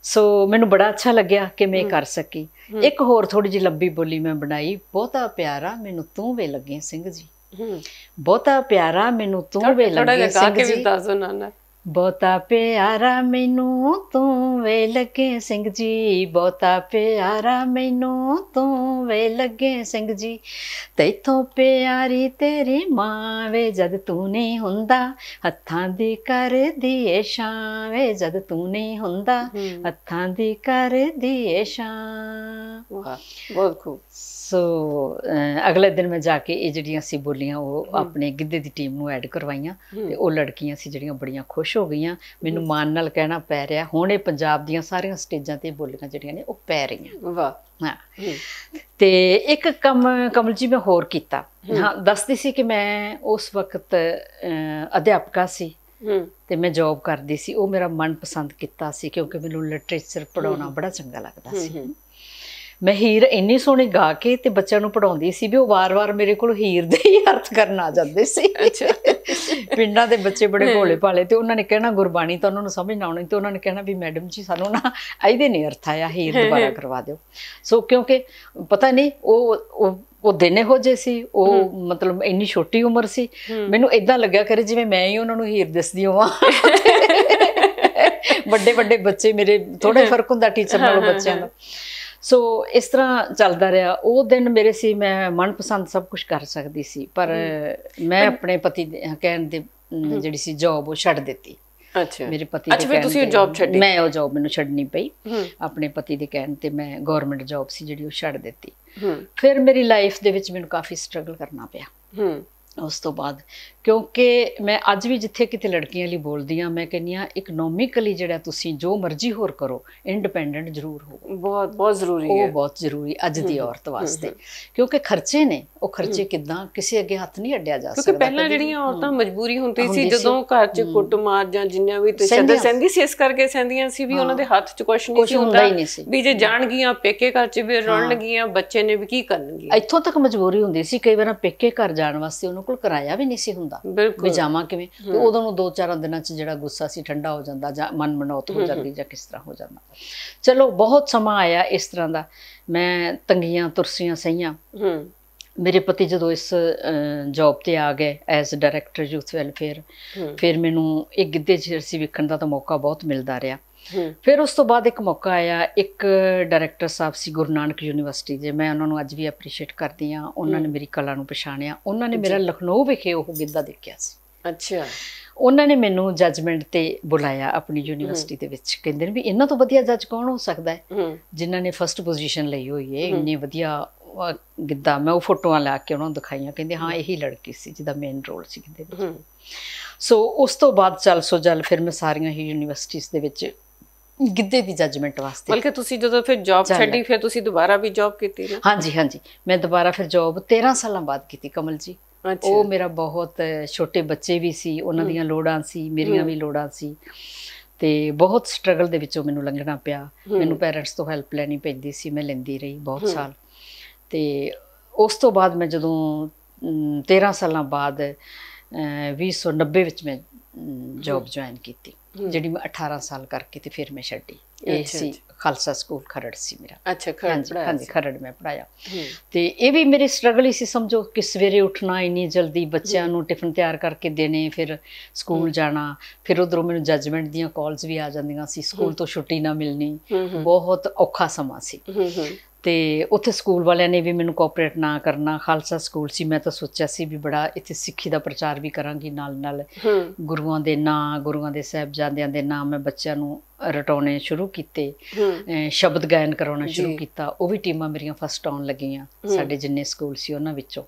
ਸੋ ਮੈਨੂੰ ਬੜਾ ਅੱਛਾ ਲੱਗਿਆ ਕਿ ਮੈਂ ਕਰ ਸਕੀ ਇੱਕ ਹੋਰ ਥੋੜੀ ਜਿਹੀ ਲੰਬੀ ਬੋਲੀ ਮੈਂ ਬਣਾਈ ਬਹੁਤਾ ਪਿਆਰਾ ਮੈਨੂੰ ਤੂੰ ਵੇ ਲੱਗੇ ਸਿੰਘ ਜੀ ਬਹੁਤਾ ਪਿਆਰਾ ਮੈਨੂੰ ਤੂੰ ਵੇ ਲੱਗੇ ਸਿੰਘ ਜੀ ਥੋੜਾ ਲਗਾ ਕੇ ਵੀ ਦੱਸੋ ਨਾਨਾ ਬਹੁਤਾ ਪਿਆਰਾ ਮੈਨੂੰ ਤੂੰ ਵੇ ਲੱਗੇ ਸਿੰਘ ਜੀ ਬਹੁਤਾ ਪਿਆਰਾ ਮੈਨੂੰ ਤੂੰ ਵੇ ਲੱਗੇ ਸਿੰਘ ਜੀ ਤੈਥੋਂ ਪਿਆਰੀ ਤੇਰੀ ਮਾਂ ਵੇ ਜਦ ਤੂੰ ਨਹੀਂ ਹੁੰਦਾ ਹੱਥਾਂ ਦੀ ਕਰਦੀ ਏ ਸ਼ਾਂ ਵੇ ਜਦ ਤੂੰ ਨਹੀਂ ਹੁੰਦਾ ਹੱਥਾਂ ਦੀ ਕਰਦੀ ਏ ਸ਼ਾਂ ਬਹੁਤ ਖੂਬ ਸੋ ਅਗਲੇ ਦਿਨ ਮੈਂ ਜਾ ਕੇ ਇਹ ਜਿਹੜੀਆਂ ਸੀ ਬੋਲੀਆਂ ਉਹ ਆਪਣੇ ਗਿੱਧੇ ਦੀ ਟੀਮ ਨੂੰ ਐਡ ਕਰਵਾਈਆਂ ਤੇ ਉਹ ਲੜਕੀਆਂ ਸੀ ਜਿਹੜੀਆਂ ਬੜੀਆਂ ਖੁਸ਼ ਖੁਸ਼ ਹੋ ਗਈਆਂ ਮੈਨੂੰ ਮਾਨ ਨਾਲ ਕਹਿਣਾ ਪੈ ਰਿਹਾ ਹੁਣ ਇਹ ਪੰਜਾਬ ਦੀਆਂ ਸਾਰੀਆਂ ਸਟੇਜਾਂ ਤੇ ਬੋਲੀਆਂ ਜਿਹੜੀਆਂ ਨੇ ਉਹ ਪੈ ਰਹੀਆਂ ਵਾਹ ਹਾਂ ਤੇ ਇੱਕ ਕੰਮ ਕਮਲ ਜੀ ਮੈਂ ਹੋਰ ਕੀਤਾ ਹਾਂ ਦੱਸਦੀ ਸੀ ਕਿ ਮੈਂ ਉਸ ਵਕਤ ਅਧਿਆਪਕਾ ਸੀ ਤੇ ਮੈਂ ਜੌਬ ਕਰਦੀ ਸੀ ਉਹ ਮੇਰਾ ਮਨ ਪਸੰਦ ਕੀਤਾ ਸੀ ਕਿਉਂਕਿ ਮੈਨੂੰ ਲਿਟਰੇਚਰ ਪੜਾਉਣਾ ਬੜਾ ਚੰਗਾ ਲੱਗਦਾ ਸੀ ਮੈਂ ਹੀਰ ਇੰਨੀ ਸੋਹਣੀ ਗਾ ਕੇ ਤੇ ਬੱਚਿਆਂ ਨੂੰ ਪੜਾਉਂਦੀ ਸੀ ਵੀ ਉਹ ਵਾਰ-ਵਾਰ ਮੇਰੇ ਕੋਲ ਹੀਰ ਦੇ ਹੀ ਅਰਥ ਕਰਨ ਆ ਜਾਂਦੇ ਸੀ ਪਿੰਡਾਂ ਦੇ ਬੱਚੇ ਬੜੇ ਭੋਲੇ ਭਾਲੇ ਤੇ ਉਹਨਾਂ ਨੇ ਕਹਿਣਾ ਗੁਰਬਾਣੀ ਤਾਂ ਉਹਨਾਂ ਨੂੰ ਸਮਝ ਨਾ ਆਉਣੀ ਤੇ ਉਹਨਾਂ ਨੇ ਕਹਿਣਾ ਵੀ ਮੈਡਮ ਜੀ ਸਾਨੂੰ ਨਾ ਇਹਦੇ ਨਹੀਂ ਅਰਥ ਆਇਆ ਹੀਰ ਦੁਬਾਰਾ ਕਰਵਾ ਦਿਓ ਸੋ ਕਿਉਂਕਿ ਪਤਾ ਨਹੀਂ ਉਹ ਉਹ ਦਿਨੇ ਹੋ ਜੇ ਸੀ ਉਹ ਮਤਲਬ ਇੰਨੀ ਛੋਟੀ ਉਮਰ ਸੀ ਮੈਨੂੰ ਇਦਾਂ ਲੱਗਿਆ ਕਰੇ ਜਿਵੇਂ ਮੈਂ ਹੀ ਉਹਨਾਂ ਨੂੰ ਹੀਰ ਦੱਸਦੀ ਹਾਂ ਵੱਡੇ ਵੱਡੇ ਬੱਚੇ ਮੇਰੇ ਥੋੜੇ ਫਰਕ ਹੁੰਦਾ ਟੀਚਰ ਨਾਲੋਂ ਬੱਚਿਆਂ ਦਾ ਸੋ ਇਸ ਤਰ੍ਹਾਂ ਚੱਲਦਾ ਰਿਹਾ ਉਹ ਦਿਨ ਮੇਰੇ ਸੀ ਮੈਂ ਮਨਪਸੰਦ ਸਭ ਕੁਝ ਕਰ ਸਕਦੀ ਸੀ ਪਰ ਮੈਂ ਆਪਣੇ ਪਤੀ ਦੇ ਕਹਿਣ ਦੇ ਜਿਹੜੀ ਸੀ ਜੌਬ ਉਹ ਛੱਡ ਦਿੱਤੀ ਅੱਛਾ ਮੇਰੇ ਪਤੀ ਦੇ ਅੱਛਾ ਫਿਰ ਤੁਸੀਂ ਉਹ ਜੌਬ ਛੱਡੀ ਮੈਂ ਉਹ ਜੌਬ ਮੈਨੂੰ ਛੱਡਣੀ ਪਈ ਆਪਣੇ ਪਤੀ ਦੇ ਕਹਿਣ ਤੇ ਮੈਂ ਗਵਰਨਮੈਂਟ ਜੌਬ ਸੀ ਜਿਹੜੀ ਉਹ ਛੱਡ ਦਿੱਤੀ ਫਿਰ ਮੇਰੀ ਲਾਈਫ ਦੇ ਵਿੱਚ ਮੈਨੂੰ ਕਾਫੀ ਸਟਰਗਲ ਕਰਨਾ ਪਿਆ ਹੂੰ ਉਸ ਤੋਂ ਬਾਅਦ ਕਿਉਂਕਿ ਮੈਂ ਅੱਜ ਵੀ ਜਿੱਥੇ ਕਿਤੇ ਲੜਕੀਆਂ ਲਈ ਬੋਲਦੀ ਆ ਮੈਂ ਕਹਿੰਨੀ ਆ ਇਕਨੋਮਿਕਲੀ ਜਿਹੜਾ ਤੁਸੀਂ ਜੋ ਮਰਜ਼ੀ ਹੋਰ ਕਰੋ ਇੰਡੀਪੈਂਡੈਂਟ ਜ਼ਰੂਰ ਹੋ ਬਹੁਤ ਬਹੁਤ ਜ਼ਰੂਰੀ ਹੈ ਉਹ ਬਹੁਤ ਜ਼ਰੂਰੀ ਅੱਜ ਦੀ ਔਰਤ ਵਾਸਤੇ ਕਿਉਂਕਿ ਖਰਚੇ ਨੇ ਉਹ ਖਰਚੇ ਕਿਦਾਂ ਕਿਸੇ ਅੱਗੇ ਹੱਥ ਨਹੀਂ ਅੱਡਿਆ ਜਾ ਸਕਦਾ ਕਿਉਂਕਿ ਪਹਿਲਾਂ ਜਿਹੜੀਆਂ ਔਰਤਾਂ ਮਜਬੂਰੀ ਹੁੰਦੀ ਸੀ ਜਦੋਂ ਘਰ 'ਚ ਕੁੱਟਮਾਰ ਜਾਂ ਜਿੰਨੀਆਂ ਵੀ ਤਸ਼ੱਦਦ ਸਹਿੰਦੀ ਸੀ ਇਸ ਕਰਕੇ ਸਹਿੰਦੀਆਂ ਸੀ ਵੀ ਉਹਨਾਂ ਦੇ ਹੱਥ 'ਚ ਕੁਝ ਨਹੀਂ ਸੀ ਹੁੰਦਾ ਵੀ ਜੇ ਜਾਣਗੀਆਂ ਪੇਕੇ ਘਰ 'ਚ ਵੀ ਰੋਣ ਲੱਗੀਆਂ ਬੱਚੇ ਨੇ ਵੀ ਕੀ ਕਰਨਗੇ ਇੱਥੋਂ ਤੱਕ ਮਜਬੂਰੀ ਹੁੰਦੀ ਸੀ ਕਈ ਵਾਰ ਪੇਕੇ ਘਰ ਜਾਣ ਵਾਸਤੇ ਉਹਨਾਂ ਕੋਲ ਕਿਰਾਇਆ ਵੀ ਨਹੀਂ ਸੀ ਹੁੰਦਾ ਹੁੰਦਾ ਵੀ ਜਾਵਾਂ ਕਿਵੇਂ ਤੇ ਉਦੋਂ ਨੂੰ ਦੋ ਚਾਰ ਦਿਨਾਂ 'ਚ ਜਿਹੜਾ ਗੁੱਸਾ ਸੀ ਠੰਡਾ ਹੋ ਜਾਂਦਾ ਜਾਂ ਮਨ ਮਨੌਤ ਹੋ ਜਾਂਦੀ ਜਾਂ ਕਿਸ ਤਰ੍ਹਾਂ ਹੋ ਜਾਂਦਾ ਚਲੋ ਬਹੁਤ ਸਮਾਂ ਆਇਆ ਇਸ ਤਰ੍ਹਾਂ ਦਾ ਮੈਂ ਤੰਗੀਆਂ ਤੁਰਸੀਆਂ ਸਹੀਆਂ ਮੇਰੇ ਪਤੀ ਜਦੋਂ ਇਸ ਜੌਬ ਤੇ ਆ ਗਏ ਐਸ ਡਾਇਰੈਕਟਰ ਯੂਥ ਵੈਲਫੇਅਰ ਫਿਰ ਮੈਨੂੰ ਗਿੱਦੇ ਗਿੱਧੇ ਸੀ ਵੇਖਣ ਦਾ ਤਾਂ ਮੌਕਾ ਬਹੁਤ ਮਿਲਦਾ ਰਿਹਾ ਫਿਰ ਉਸ ਤੋਂ ਬਾਅਦ ਇੱਕ ਮੌਕਾ ਆਇਆ ਇੱਕ ਡਾਇਰੈਕਟਰ ਸਾਹਿਬ ਸੀ ਗੁਰੂ ਨਾਨਕ ਯੂਨੀਵਰਸਿਟੀ ਦੇ ਮੈਂ ਉਹਨਾਂ ਨੂੰ ਅੱਜ ਵੀ ਅਪਰੀਸ਼ੀਏਟ ਕਰਦੀ ਆ ਉਹਨਾਂ ਨੇ ਮੇਰੀ ਕਲਾ ਨੂੰ ਪਛਾਣਿਆ ਉਹਨਾਂ ਨੇ ਮੇਰਾ ਲਖਨਊ ਵਿਖੇ ਉਹ ਗਿੱਧਾ ਦੇਖਿਆ ਸੀ ਅੱਛਾ ਉਹਨਾਂ ਨੇ ਮੈਨੂੰ ਜੱਜਮੈਂਟ ਤੇ ਬੁਲਾਇਆ ਆਪਣੀ ਯੂਨੀਵਰਸਿਟੀ ਦੇ ਵਿੱਚ ਕਹਿੰਦੇ ਨੇ ਵੀ ਇਹਨਾਂ ਤੋਂ ਵਧੀਆ ਜੱਜ ਕੌਣ ਹੋ ਸਕਦਾ ਹੈ ਜਿਨ੍ਹਾਂ ਨੇ ਫਰਸਟ ਪੋਜੀਸ਼ਨ ਲਈ ਹੋਈ ਹੈ ਇੰਨੇ ਵਧੀਆ ਗਿੱਧਾ ਮੈਂ ਉਹ ਫੋਟੋਆਂ ਲਾ ਕੇ ਉਹਨਾਂ ਨੂੰ ਦਿਖਾਈਆਂ ਕਹਿੰਦੇ ਹਾਂ ਇਹੀ ਲੜਕੀ ਸੀ ਜਿਹਦਾ ਮੇਨ ਰੋਲ ਸੀ ਕਿਤੇ ਸੋ ਉਸ ਤੋਂ ਬਾਅਦ ਚੱਲ ਸੋ ਜਲ ਫਿਰ ਮੈਂ ਸਾਰੀਆਂ ਹੀ ਯੂਨੀਵਰਸਿਟੀਆਂ ਦੇ ਵਿੱਚ ਗਿੱਦੇ ਦੀ ਜੱਜਮੈਂਟ ਵਾਸਤੇ ਬਲਕਿ ਤੁਸੀਂ ਜਦੋਂ ਫਿਰ ਜੌਬ ਛੱਡੀ ਫਿਰ ਤੁਸੀਂ ਦੁਬਾਰਾ ਵੀ ਜੌਬ ਕੀਤੀ ਨਾ ਹਾਂਜੀ ਹਾਂਜੀ ਮੈਂ ਦੁਬਾਰਾ ਫਿਰ ਜੌਬ 13 ਸਾਲਾਂ ਬਾਅਦ ਕੀਤੀ ਕਮਲ ਜੀ ਉਹ ਮੇਰਾ ਬਹੁਤ ਛੋਟੇ ਬੱਚੇ ਵੀ ਸੀ ਉਹਨਾਂ ਦੀਆਂ ਲੋੜਾਂ ਸੀ ਮੇਰੀਆਂ ਵੀ ਲੋੜਾਂ ਸੀ ਤੇ ਬਹੁਤ ਸਟਰਗਲ ਦੇ ਵਿੱਚੋਂ ਮੈਨੂੰ ਲੰਘਣਾ ਪਿਆ ਮੈਨੂੰ ਪੇਰੈਂਟਸ ਤੋਂ ਹੈਲਪ ਲੈਣੀ ਪੈਂਦੀ ਸੀ ਮੈਂ ਲੈਂਦੀ ਰਹੀ ਬਹੁਤ ਸਾਲ ਤੇ ਉਸ ਤੋਂ ਬਾਅਦ ਮੈਂ ਜਦੋਂ 13 ਸਾਲਾਂ ਬਾਅਦ 2090 ਵਿੱਚ ਮੈਂ ਜੌਬ ਜੁਆਇਨ ਕੀਤੀ ਜਿਹੜੀ ਮੈਂ 18 ਸਾਲ ਕਰਕੇ ਤੇ ਫਿਰ ਮੈਂ ਛੱਡੀ ਇਹ ਸੀ ਖਾਲਸਾ ਸਕੂਲ ਖਰੜ ਸੀ ਮੇਰਾ ਅੱਛਾ ਖਰੜ ਹਾਂਜੀ ਖਰੜ ਮੈਂ ਪੜਾਇਆ ਤੇ ਇਹ ਵੀ ਮੇਰੇ ਸਟਰਗਲ ਹੀ ਸੀ ਸਮਝੋ ਕਿ ਸਵੇਰੇ ਉੱਠਣਾ ਇੰਨੀ ਜਲਦੀ ਬੱਚਿਆਂ ਨੂੰ ਟਿਫਨ ਤਿਆਰ ਕਰਕੇ ਦੇਣੇ ਫਿਰ ਸਕੂਲ ਜਾਣਾ ਫਿਰ ਉਧਰੋਂ ਮੈਨੂੰ ਜੱਜਮੈਂਟ ਦੀਆਂ ਕਾਲਸ ਵੀ ਆ ਜਾਂਦੀਆਂ ਸੀ ਸਕੂਲ ਤੋਂ ਛੁੱਟੀ ਨਾ ਮਿਲਣੀ ਬਹੁਤ ਔਖਾ ਸਮਾਂ ਸੀ ਤੇ ਉੱਥੇ ਸਕੂਲ ਵਾਲਿਆਂ ਨੇ ਵੀ ਮੈਨੂੰ ਕੋਆਪਰੇਟ ਨਾ ਕਰਨਾ ਖਾਲਸਾ ਸਕੂਲ ਸੀ ਮੈਂ ਤਾਂ ਸੋਚਿਆ ਸੀ ਵੀ ਬੜਾ ਇੱਥੇ ਸਿੱਖੀ ਦਾ ਪ੍ਰਚਾਰ ਵੀ ਕਰਾਂਗੀ ਨਾਲ ਨਾਲ ਗੁਰੂਆਂ ਦੇ ਨਾਂ ਗੁਰੂਆਂ ਦੇ ਸਹਿਬਜ਼ਾਦਿਆਂ ਦੇ ਨਾਮ ਮੈਂ ਬੱਚਿਆਂ ਨੂੰ ਰਟਾਉਣੇ ਸ਼ੁਰੂ ਕੀਤੇ ਸ਼ਬਦ ਗਾਇਨ ਕਰਾਉਣਾ ਸ਼ੁਰੂ ਕੀਤਾ ਉਹ ਵੀ ਟੀਮਾਂ ਮੇਰੀਆਂ ਫਸਟ ਆਉਣ ਲੱਗੀਆਂ ਸਾਡੇ ਜਿੰਨੇ ਸਕੂਲ ਸੀ ਉਹਨਾਂ ਵਿੱਚੋਂ